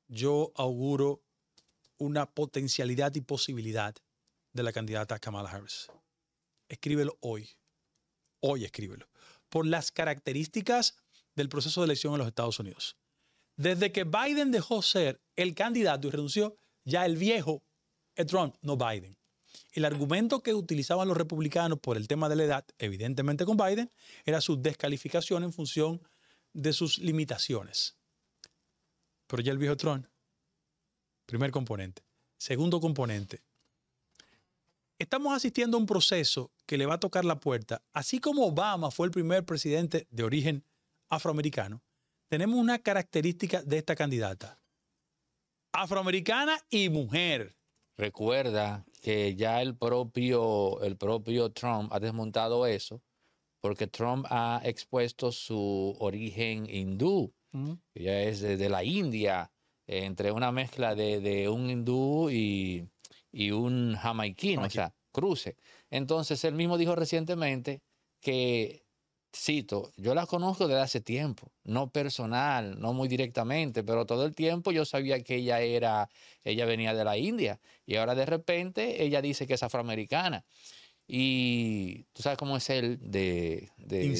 Yo auguro una potencialidad y posibilidad de la candidata Kamala Harris. Escríbelo hoy. Hoy escríbelo. Por las características del proceso de elección en los Estados Unidos. Desde que Biden dejó ser el candidato y renunció, ya el viejo Trump, no Biden. El argumento que utilizaban los republicanos por el tema de la edad, evidentemente con Biden, era su descalificación en función de de sus limitaciones. Pero ya el viejo Trump, primer componente. Segundo componente, estamos asistiendo a un proceso que le va a tocar la puerta. Así como Obama fue el primer presidente de origen afroamericano, tenemos una característica de esta candidata. Afroamericana y mujer. Recuerda que ya el propio, el propio Trump ha desmontado eso porque Trump ha expuesto su origen hindú, mm. ella es de, la India, entre una mezcla de, un hindú y, un jamaiquino, o sea, cruce. Entonces él mismo dijo recientemente que, cito, yo la conozco desde hace tiempo, no personal, no muy directamente, pero todo el tiempo yo sabía que ella era, ella venía de la India y ahora de repente ella dice que es afroamericana. Y tú sabes cómo es él de,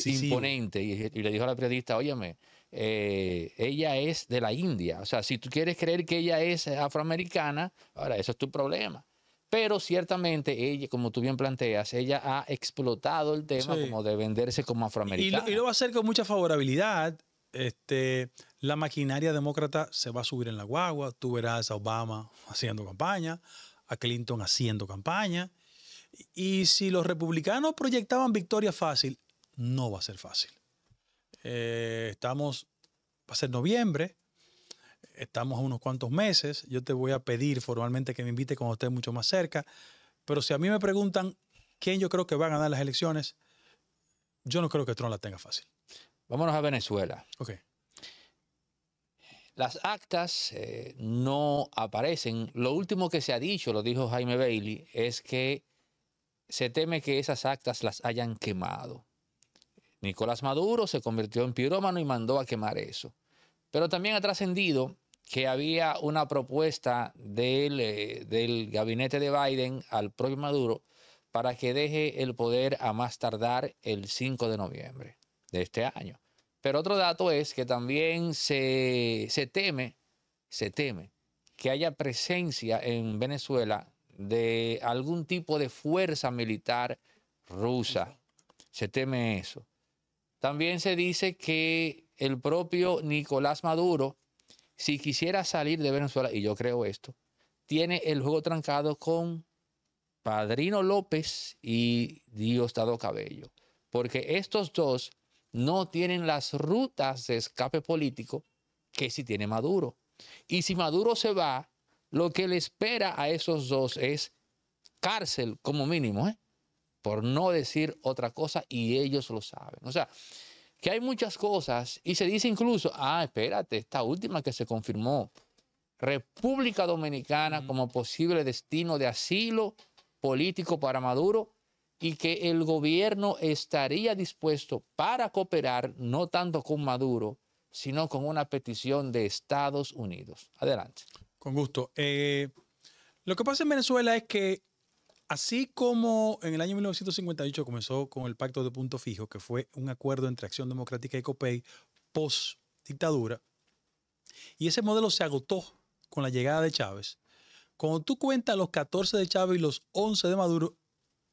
imponente. Y, le dijo a la periodista, óyeme, eh, ella es de la India. O sea, si tú quieres creer que ella es afroamericana, ahora eso es tu problema. Pero ciertamente ella, como tú bien planteas, ella ha explotado el tema como de venderse como afroamericana. Y, lo, va a hacer con mucha favorabilidad. Este, la maquinaria demócrata se va a subir en la guagua. Tú verás a Obama haciendo campaña, a Clinton haciendo campaña. Y si los republicanos proyectaban victoria fácil, no va a ser fácil. Eh, estamos, va a ser noviembre, estamos a unos cuantos meses, yo te voy a pedir formalmente que me invite cuando esté mucho más cerca, pero si a mí me preguntan quién yo creo que va a ganar las elecciones, yo no creo que Trump la tenga fácil. Vámonos a Venezuela. Ok. Las actas eh, no aparecen. Lo último que se ha dicho, lo dijo Jaime Bailey, es que se teme que esas actas las hayan quemado. Nicolás Maduro se convirtió en pirómano y mandó a quemar eso. Pero también ha trascendido que había una propuesta del, eh, del gabinete de Biden al propio Maduro para que deje el poder a más tardar el 5 de noviembre de este año. Pero otro dato es que también se, teme, se teme que haya presencia en Venezuela de algún tipo de fuerza militar rusa. Se teme eso. También se dice que el propio Nicolás Maduro, si quisiera salir de Venezuela, y yo creo esto, tiene el juego trancado con Padrino López y Diosdado Cabello, porque estos dos no tienen las rutas de escape político que si tiene Maduro. Y si Maduro se va, lo que le espera a esos dos es cárcel como mínimo, ¿eh? por no decir otra cosa y ellos lo saben. O sea, que hay muchas cosas y se dice incluso, ah, espérate, esta última que se confirmó, República Dominicana como posible destino de asilo político para Maduro y que el gobierno estaría dispuesto para cooperar no tanto con Maduro, sino con una petición de Estados Unidos. Adelante. Con gusto. Eh, lo que pasa en Venezuela es que Así como en el año 1958 comenzó con el Pacto de Punto Fijo, que fue un acuerdo entre Acción Democrática y COPEI post dictadura, y ese modelo se agotó con la llegada de Chávez. Cuando tú cuentas los 14 de Chávez y los 11 de Maduro,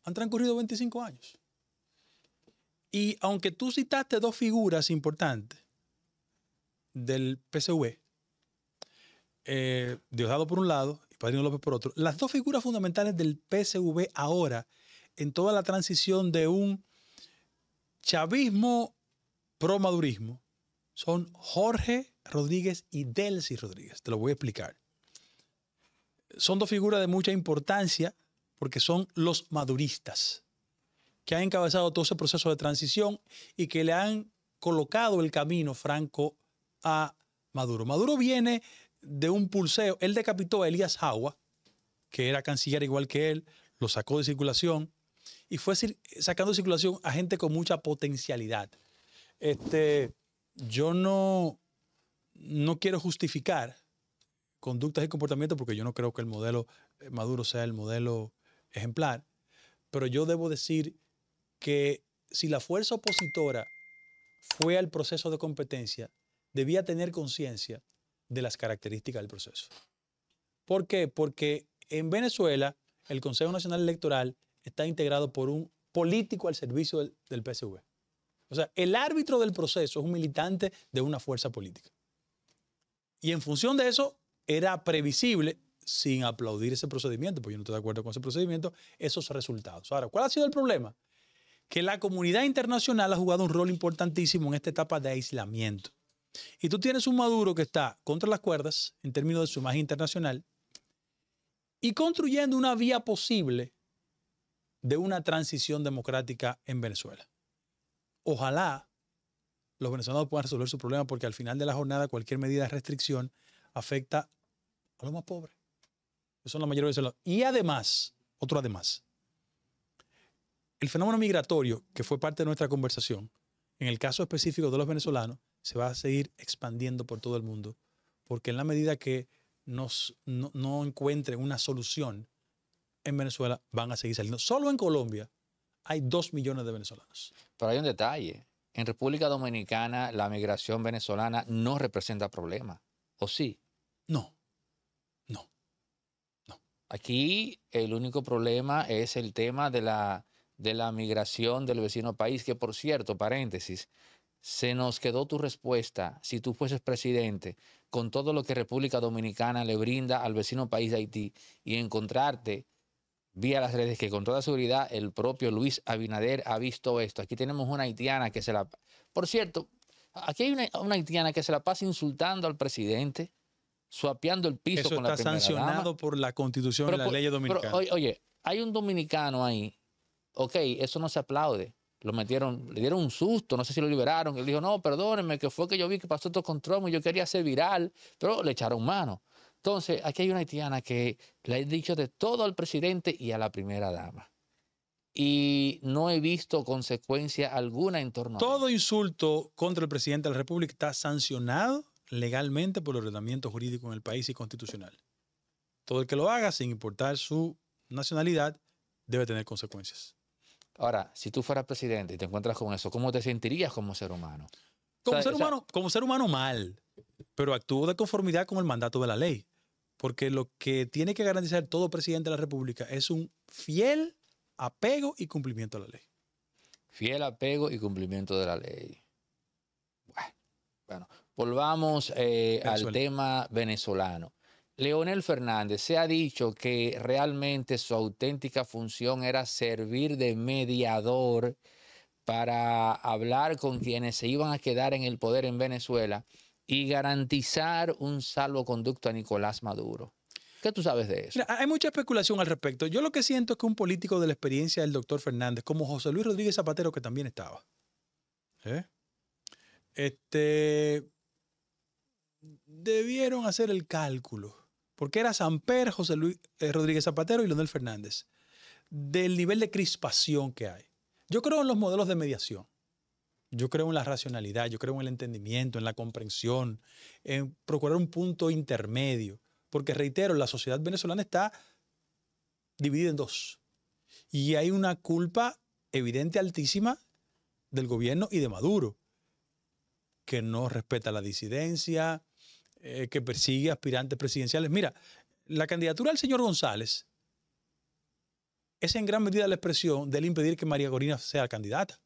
han transcurrido 25 años. Y aunque tú citaste dos figuras importantes del PCV, eh, Diosdado por un lado y Padrino López por otro, las dos figuras fundamentales del PSV ahora, en toda la transición de un chavismo pro-madurismo, son Jorge Rodríguez y Delcy Rodríguez. Te lo voy a explicar. Son dos figuras de mucha importancia porque son los maduristas que han encabezado todo ese proceso de transición y que le han colocado el camino franco a Maduro. Maduro viene de un pulseo, él decapitó a Elías Jawa, que era canciller igual que él, lo sacó de circulación y fue sacando de circulación a gente con mucha potencialidad. Este, yo no, no quiero justificar conductas y comportamientos porque yo no creo que el modelo eh, Maduro sea el modelo ejemplar, pero yo debo decir que si la fuerza opositora fue al proceso de competencia, debía tener conciencia de las características del proceso. ¿Por qué? Porque en Venezuela el Consejo Nacional Electoral está integrado por un político al servicio del, PSV. O sea, el árbitro del proceso es un militante de una fuerza política. Y en función de eso, era previsible, sin aplaudir ese procedimiento, porque yo no estoy de acuerdo con ese procedimiento, esos resultados. Ahora, ¿cuál ha sido el problema? Que la comunidad internacional ha jugado un rol importantísimo en esta etapa de aislamiento. Y tú tienes un Maduro que está contra las cuerdas en términos de su imagen internacional y construyendo una vía posible de una transición democrática en Venezuela. Ojalá los venezolanos puedan resolver su problema porque al final de la jornada cualquier medida de restricción afecta a los más pobres. son los mayores de venezolanos. Y además, otro además, el fenómeno migratorio, que fue parte de nuestra conversación, en el caso específico de los venezolanos, se va a seguir expandiendo por todo el mundo, porque en la medida que no, no encuentren una solución en Venezuela, van a seguir saliendo. Solo en Colombia hay dos millones de venezolanos. Pero hay un detalle. En República Dominicana la migración venezolana no representa problema, ¿o sí? No, no, no. Aquí el único problema es el tema de la, de la migración del vecino país, que por cierto, paréntesis, se nos quedó tu respuesta, si tú fueses presidente, con todo lo que República Dominicana le brinda al vecino país de Haití y encontrarte vía las redes que con toda seguridad el propio Luis Abinader ha visto esto. Aquí tenemos una haitiana que se la... Por cierto, aquí hay una, haitiana que se la pasa insultando al presidente, suapeando el piso con la está sancionado por la Constitución y la ley oye, oye, hay un dominicano ahí. Ok, eso no se aplaude lo metieron, le dieron un susto, no sé si lo liberaron. Él dijo, no, perdónenme, que fue que yo vi que pasó esto con Trump y yo quería ser viral, pero le echaron mano. Entonces, aquí hay una haitiana que le ha dicho de todo al presidente y a la primera dama. Y no he visto consecuencia alguna en torno todo a Todo insulto contra el presidente de la República está sancionado legalmente por el ordenamiento jurídico en el país y constitucional. Todo el que lo haga, sin importar su nacionalidad, debe tener consecuencias. Ahora, si tú fueras presidente y te encuentras con eso, ¿cómo te sentirías como ser humano? Como, ser, humano, como ser humano mal, pero actúo de conformidad con el mandato de la ley. Porque lo que tiene que garantizar todo presidente de la República es un fiel apego y cumplimiento a la ley. Fiel apego y cumplimiento de la ley. Bueno, volvamos eh, al tema venezolano. Leonel Fernández se ha dicho que realmente su auténtica función era servir de mediador para hablar con quienes se iban a quedar en el poder en Venezuela y garantizar un salvoconducto a Nicolás Maduro. ¿Qué tú sabes de eso? hay mucha especulación al respecto. Yo lo que siento es que un político de la experiencia del doctor Fernández, como José Luis Rodríguez Zapatero, que también estaba, ¿eh? este, debieron hacer el cálculo porque era Samper, José Luis eh, Rodríguez Zapatero y Leonel Fernández, del nivel de crispación que hay. Yo creo en los modelos de mediación. Yo creo en la racionalidad, yo creo en el entendimiento, en la comprensión, en procurar un punto intermedio. Porque reitero, la sociedad venezolana está dividida en dos. Y hay una culpa evidente, altísima, del gobierno y de Maduro, que no respeta la disidencia, eh, que persigue aspirantes presidenciales. Mira, la candidatura del señor González es en gran medida la expresión del impedir que María Corina sea candidata.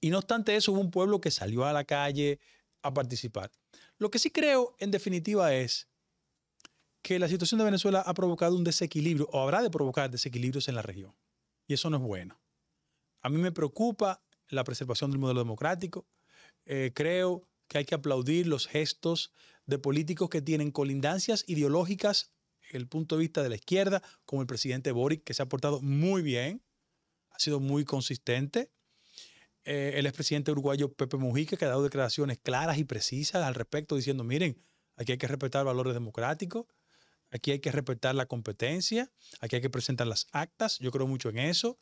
Y no obstante eso, hubo un pueblo que salió a la calle a participar. Lo que sí creo, en definitiva, es que la situación de Venezuela ha provocado un desequilibrio o habrá de provocar desequilibrios en la región. Y eso no es bueno. A mí me preocupa la preservación del modelo democrático. Eh, creo que hay que aplaudir los gestos de políticos que tienen colindancias ideológicas, el punto de vista de la izquierda, como el presidente Boric, que se ha portado muy bien, ha sido muy consistente. Eh, el expresidente uruguayo Pepe Mujica, que ha dado declaraciones claras y precisas al respecto, diciendo, miren, aquí hay que respetar valores democráticos, aquí hay que respetar la competencia, aquí hay que presentar las actas, yo creo mucho en eso.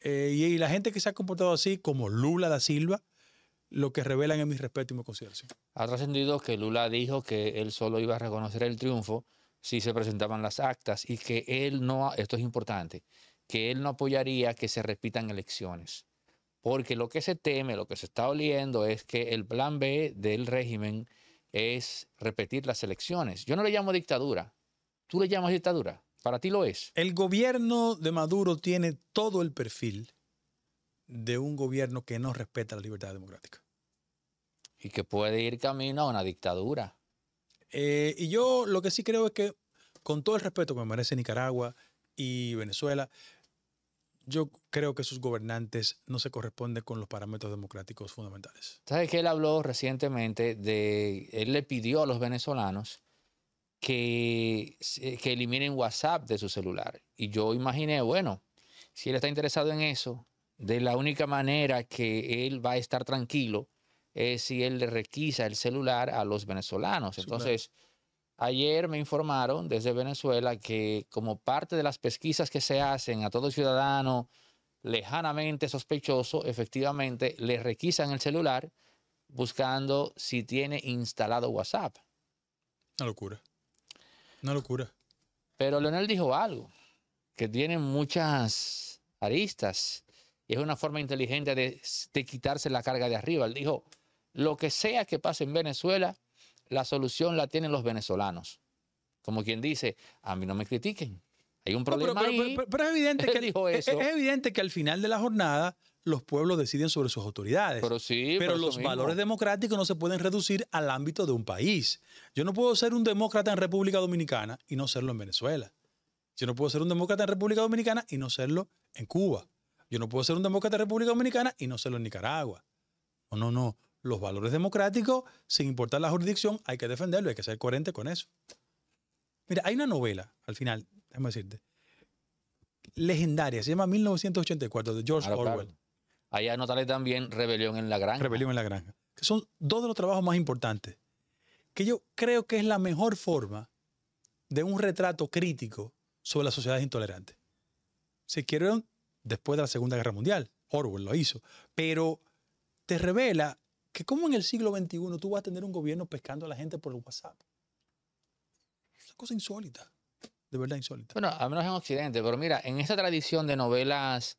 Eh, y, la gente que se ha comportado así, como Lula da Silva, lo que revelan en mi respeto y mi conciencia. Ha trascendido que Lula dijo que él solo iba a reconocer el triunfo si se presentaban las actas y que él no, esto es importante, que él no apoyaría que se repitan elecciones. Porque lo que se teme, lo que se está oliendo es que el plan B del régimen es repetir las elecciones. Yo no le llamo dictadura. ¿Tú le llamas dictadura? ¿Para ti lo es? El gobierno de Maduro tiene todo el perfil de un gobierno que no respeta la libertad democrática. Y que puede ir camino a una dictadura. Eh, y yo lo que sí creo es que, con todo el respeto que me merece Nicaragua y Venezuela, yo creo que sus gobernantes no se corresponden con los parámetros democráticos fundamentales. ¿Sabes que él habló recientemente de, él le pidió a los venezolanos que, que eliminen WhatsApp de su celular? Y yo imaginé, bueno, si él está interesado en eso, de la única manera que él va a estar tranquilo es si él le requisa el celular a los venezolanos. Entonces, ayer me informaron desde Venezuela que como parte de las pesquisas que se hacen a todo ciudadano lejanamente sospechoso, efectivamente le requisan el celular buscando si tiene instalado WhatsApp. Una locura. Una locura. Pero Leonel dijo algo, que tiene muchas aristas. Y es una forma inteligente de, quitarse la carga de arriba. Él dijo, lo que sea que pase en Venezuela, la solución la tienen los venezolanos. Como quien dice, a mí no me critiquen. Hay un problema pero, ahí. Pero, es evidente que al final de la jornada los pueblos deciden sobre sus autoridades. Pero sí. Pero los valores democráticos no se pueden reducir al ámbito de un país. Yo no puedo ser un demócrata en República Dominicana y no serlo en Venezuela. Yo no puedo ser un demócrata en República Dominicana y no serlo en Cuba. Yo no puedo ser un demócrata la República Dominicana y no serlo en Nicaragua. No, no, no. Los valores democráticos, sin importar la jurisdicción, hay que defenderlo, hay que ser coherente con eso. Mira, hay una novela, al final, déjame decirte, legendaria, se llama 1984, de George Orwell. Ahí también Rebelión en la Granja. Rebelión en la Granja, que son dos de los trabajos más importantes, que yo creo que es la mejor forma de un retrato crítico sobre las sociedades intolerantes. Si quieren después de la Segunda Guerra Mundial. Orwell lo hizo. Pero te revela que cómo en el siglo XXI tú vas a tener un gobierno pescando a la gente por WhatsApp. Es una cosa insólita, de verdad insólita. Bueno, al menos en Occidente, pero mira, en esta tradición de novelas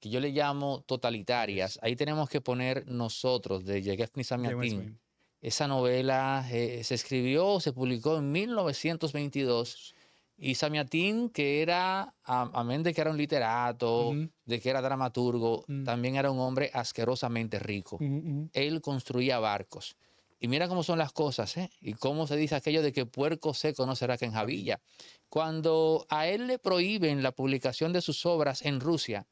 que yo le llamo totalitarias, ahí tenemos que poner nosotros, de Yevgeny Samiatin. Esa novela eh, se escribió, se publicó en 1922 y Samiatín, que era, amén de que era un literato, de que era dramaturgo, también era un hombre asquerosamente rico. Él construía barcos. Y mira cómo son las cosas, ¿eh? Y cómo se dice aquello de que puerco seco no será que en Javilla. Cuando a él le prohíben la publicación de sus obras en Rusia,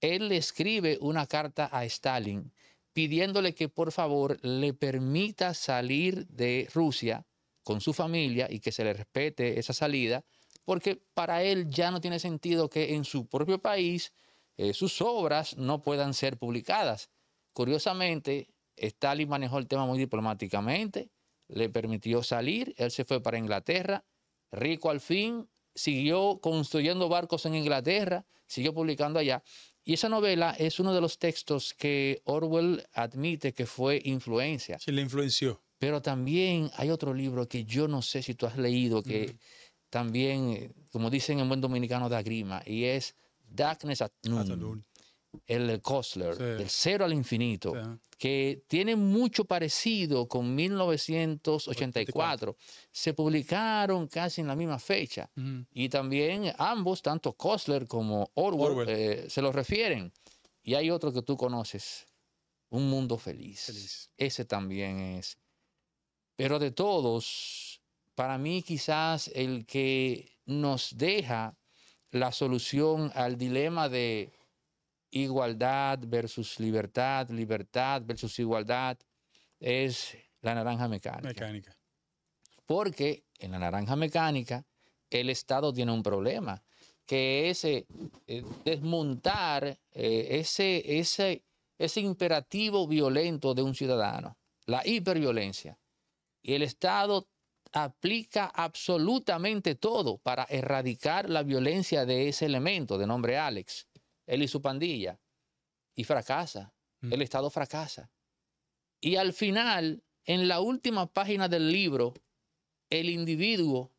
él le escribe una carta a Stalin pidiéndole que por favor le permita salir de Rusia con su familia y que se le respete esa salida porque para él ya no tiene sentido que en su propio país eh, sus obras no puedan ser publicadas. Curiosamente, Stalin manejó el tema muy diplomáticamente, le permitió salir, él se fue para Inglaterra, rico al fin, siguió construyendo barcos en Inglaterra, siguió publicando allá. Y esa novela es uno de los textos que Orwell admite que fue influencia. Sí, le influenció. Pero también hay otro libro que yo no sé si tú has leído, que también, eh, como dicen en buen dominicano, da grima, y es Darkness at Noon. El Costler, del cero al infinito, que tiene mucho parecido con 1984. Se publicaron casi en la misma fecha. Y también ambos, tanto Costler como Orwell, eh, se lo refieren. Y hay otro que tú conoces, Un Mundo feliz. Ese también es. Pero de todos, para mí quizás el que nos deja la solución al dilema de igualdad versus libertad, libertad versus igualdad, es la naranja mecánica. Porque en la naranja mecánica el Estado tiene un problema, que es eh, eh, desmontar eh, ese, ese, ese imperativo violento de un ciudadano, la hiperviolencia. Y el Estado aplica absolutamente todo para erradicar la violencia de ese elemento de nombre Alex, él y su pandilla, y fracasa, mm. el Estado fracasa. Y al final, en la última página del libro, el individuo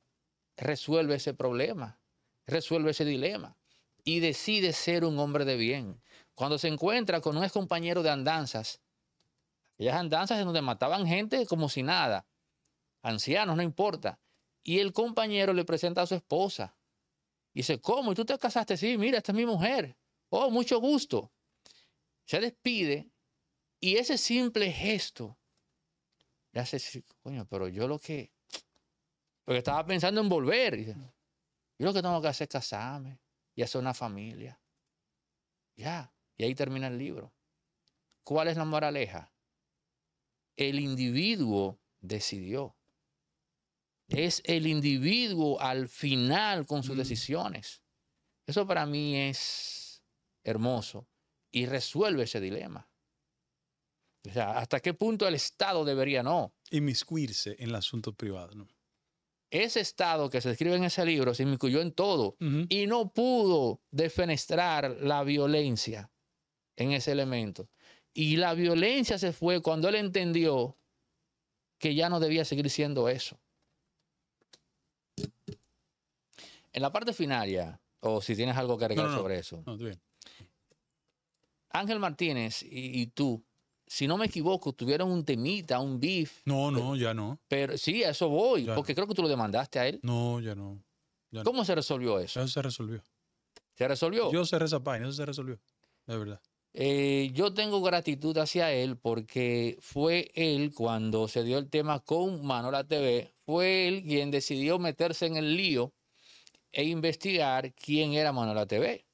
resuelve ese problema, resuelve ese dilema y decide ser un hombre de bien. Cuando se encuentra con un ex compañero de andanzas, aquellas andanzas en donde mataban gente como si nada, ancianos, no importa. Y el compañero le presenta a su esposa. Y dice, ¿cómo? ¿Y tú te casaste? Sí, mira, esta es mi mujer. Oh, mucho gusto. Se despide y ese simple gesto le hace decir, coño, pero yo lo que... Porque estaba pensando en volver. yo lo que tengo que hacer es casarme y hacer una familia. Ya, y ahí termina el libro. ¿Cuál es la moraleja? El individuo decidió es el individuo al final con sus mm. decisiones. Eso para mí es hermoso y resuelve ese dilema. O sea, ¿hasta qué punto el Estado debería no? Inmiscuirse en el asunto privado, Ese Estado que se escribe en ese libro se inmiscuyó en todo y no pudo defenestrar la violencia en ese elemento. Y la violencia se fue cuando él entendió que ya no debía seguir siendo eso. En la parte final ya, o si tienes algo que arreglar sobre eso. No, bien. Ángel Martínez y, tú, si no me equivoco, tuvieron un temita, un beef. No, no, ya no. Pero sí, a eso voy, porque creo que tú lo demandaste a él. No, ya no. ¿Cómo se resolvió eso? Eso se resolvió. ¿Se resolvió? Yo se esa eso se resolvió, de verdad. Eh, yo tengo gratitud hacia él porque fue él cuando se dio el tema con Manola TV, fue él quien decidió meterse en el lío e investigar quién era Manuela TV.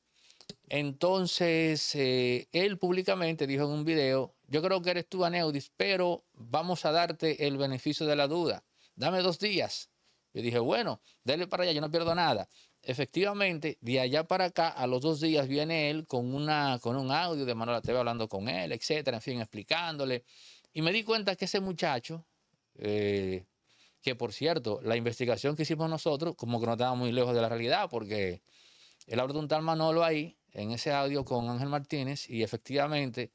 Entonces, eh, él públicamente dijo en un video, yo creo que eres tú, Aneudis, pero vamos a darte el beneficio de la duda. Dame dos días. Yo dije, bueno, dale para allá, yo no pierdo nada. Efectivamente, de allá para acá, a los dos días viene él con, una, con un audio de Manuela TV hablando con él, etcétera, en fin, explicándole. Y me di cuenta que ese muchacho, eh, que por cierto, la investigación que hicimos nosotros, como que no estaba muy lejos de la realidad, porque él habló de un tal Manolo ahí, en ese audio con Ángel Martínez, y efectivamente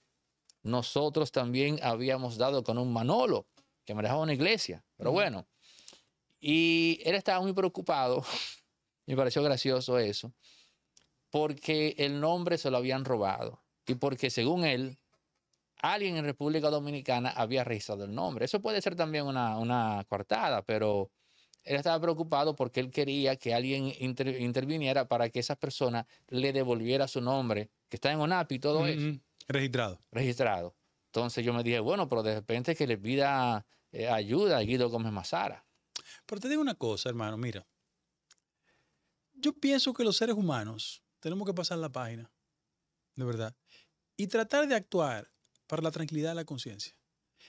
nosotros también habíamos dado con un Manolo, que manejaba una iglesia, pero bueno. Y él estaba muy preocupado, me pareció gracioso eso, porque el nombre se lo habían robado y porque según él, alguien en República Dominicana había registrado el nombre. Eso puede ser también una, una coartada, pero él estaba preocupado porque él quería que alguien interviniera para que esa persona le devolviera su nombre, que está en ONAP y todo mm, eso. Mm, registrado. Registrado. Entonces yo me dije, bueno, pero de repente que le pida eh, ayuda a Guido Gómez Mazara. Pero te digo una cosa, hermano, mira. Yo pienso que los seres humanos tenemos que pasar la página, de verdad, y tratar de actuar para la tranquilidad de la conciencia.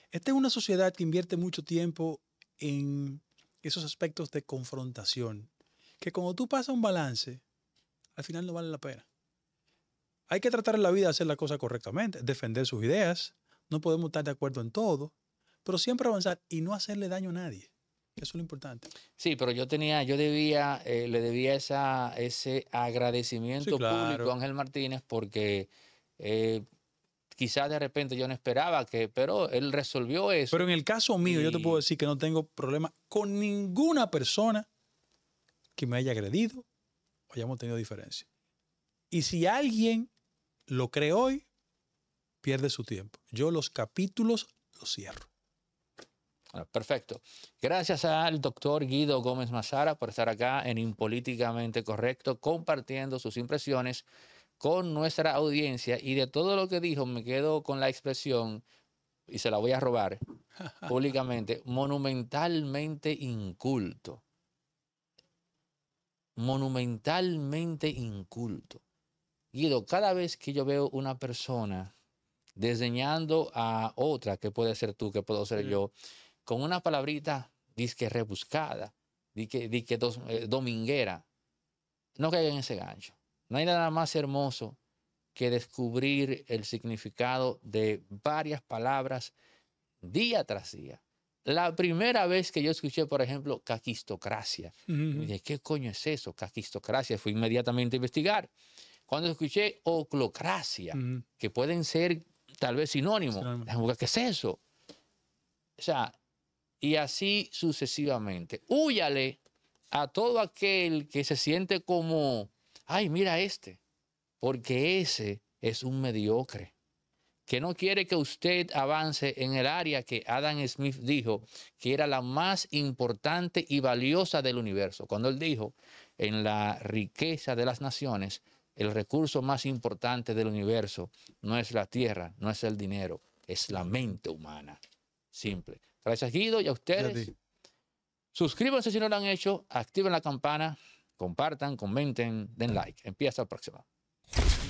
Esta es una sociedad que invierte mucho tiempo en esos aspectos de confrontación, que cuando tú pasas un balance, al final no vale la pena. Hay que tratar en la vida de hacer la cosa correctamente, defender sus ideas, no podemos estar de acuerdo en todo, pero siempre avanzar y no hacerle daño a nadie. Eso es lo importante. Sí, pero yo tenía, yo debía, eh, le debía ese agradecimiento público a Ángel Martínez porque eh, quizás de repente yo no esperaba que, pero él resolvió eso. Pero en el caso mío, yo te puedo decir que no tengo problema con ninguna persona que me haya agredido o hayamos tenido diferencia. Y si alguien lo cree hoy, pierde su tiempo. Yo los capítulos los cierro. perfecto. Gracias al doctor Guido Gómez Mazara por estar acá en Impolíticamente Correcto, compartiendo sus impresiones con nuestra audiencia y de todo lo que dijo me quedo con la expresión, y se la voy a robar públicamente, monumentalmente inculto. Monumentalmente inculto. Guido, cada vez que yo veo una persona desdeñando a otra, que puede ser tú, que puedo ser yo, con una palabrita disque rebuscada, disque, que eh, dominguera, no caiga en ese gancho. No hay nada más hermoso que descubrir el significado de varias palabras día tras día. La primera vez que yo escuché, por ejemplo, caquistocracia, de dije, ¿qué coño es eso? Caquistocracia, fui inmediatamente a investigar. Cuando escuché oclocracia, que pueden ser tal vez sinónimos, dije, ¿qué es eso? O sea, y así sucesivamente. Húyale a todo aquel que se siente como ay, mira este, porque ese es un mediocre que no quiere que usted avance en el área que Adam Smith dijo que era la más importante y valiosa del universo. Cuando él dijo, en la riqueza de las naciones, el recurso más importante del universo no es la tierra, no es el dinero, es la mente humana. Simple. Gracias Guido y a ustedes. Suscríbanse si no lo han hecho, activen la campana. Compartan, comenten, den like. Empieza el próximo.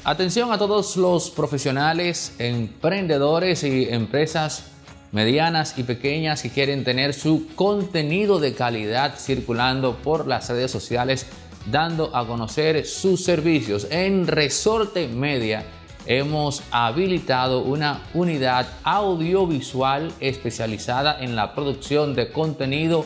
Atención a todos los profesionales, emprendedores y empresas medianas y pequeñas que quieren tener su contenido de calidad circulando por las redes sociales, dando a conocer sus servicios. En Resorte Media hemos habilitado una unidad audiovisual especializada en la producción de contenido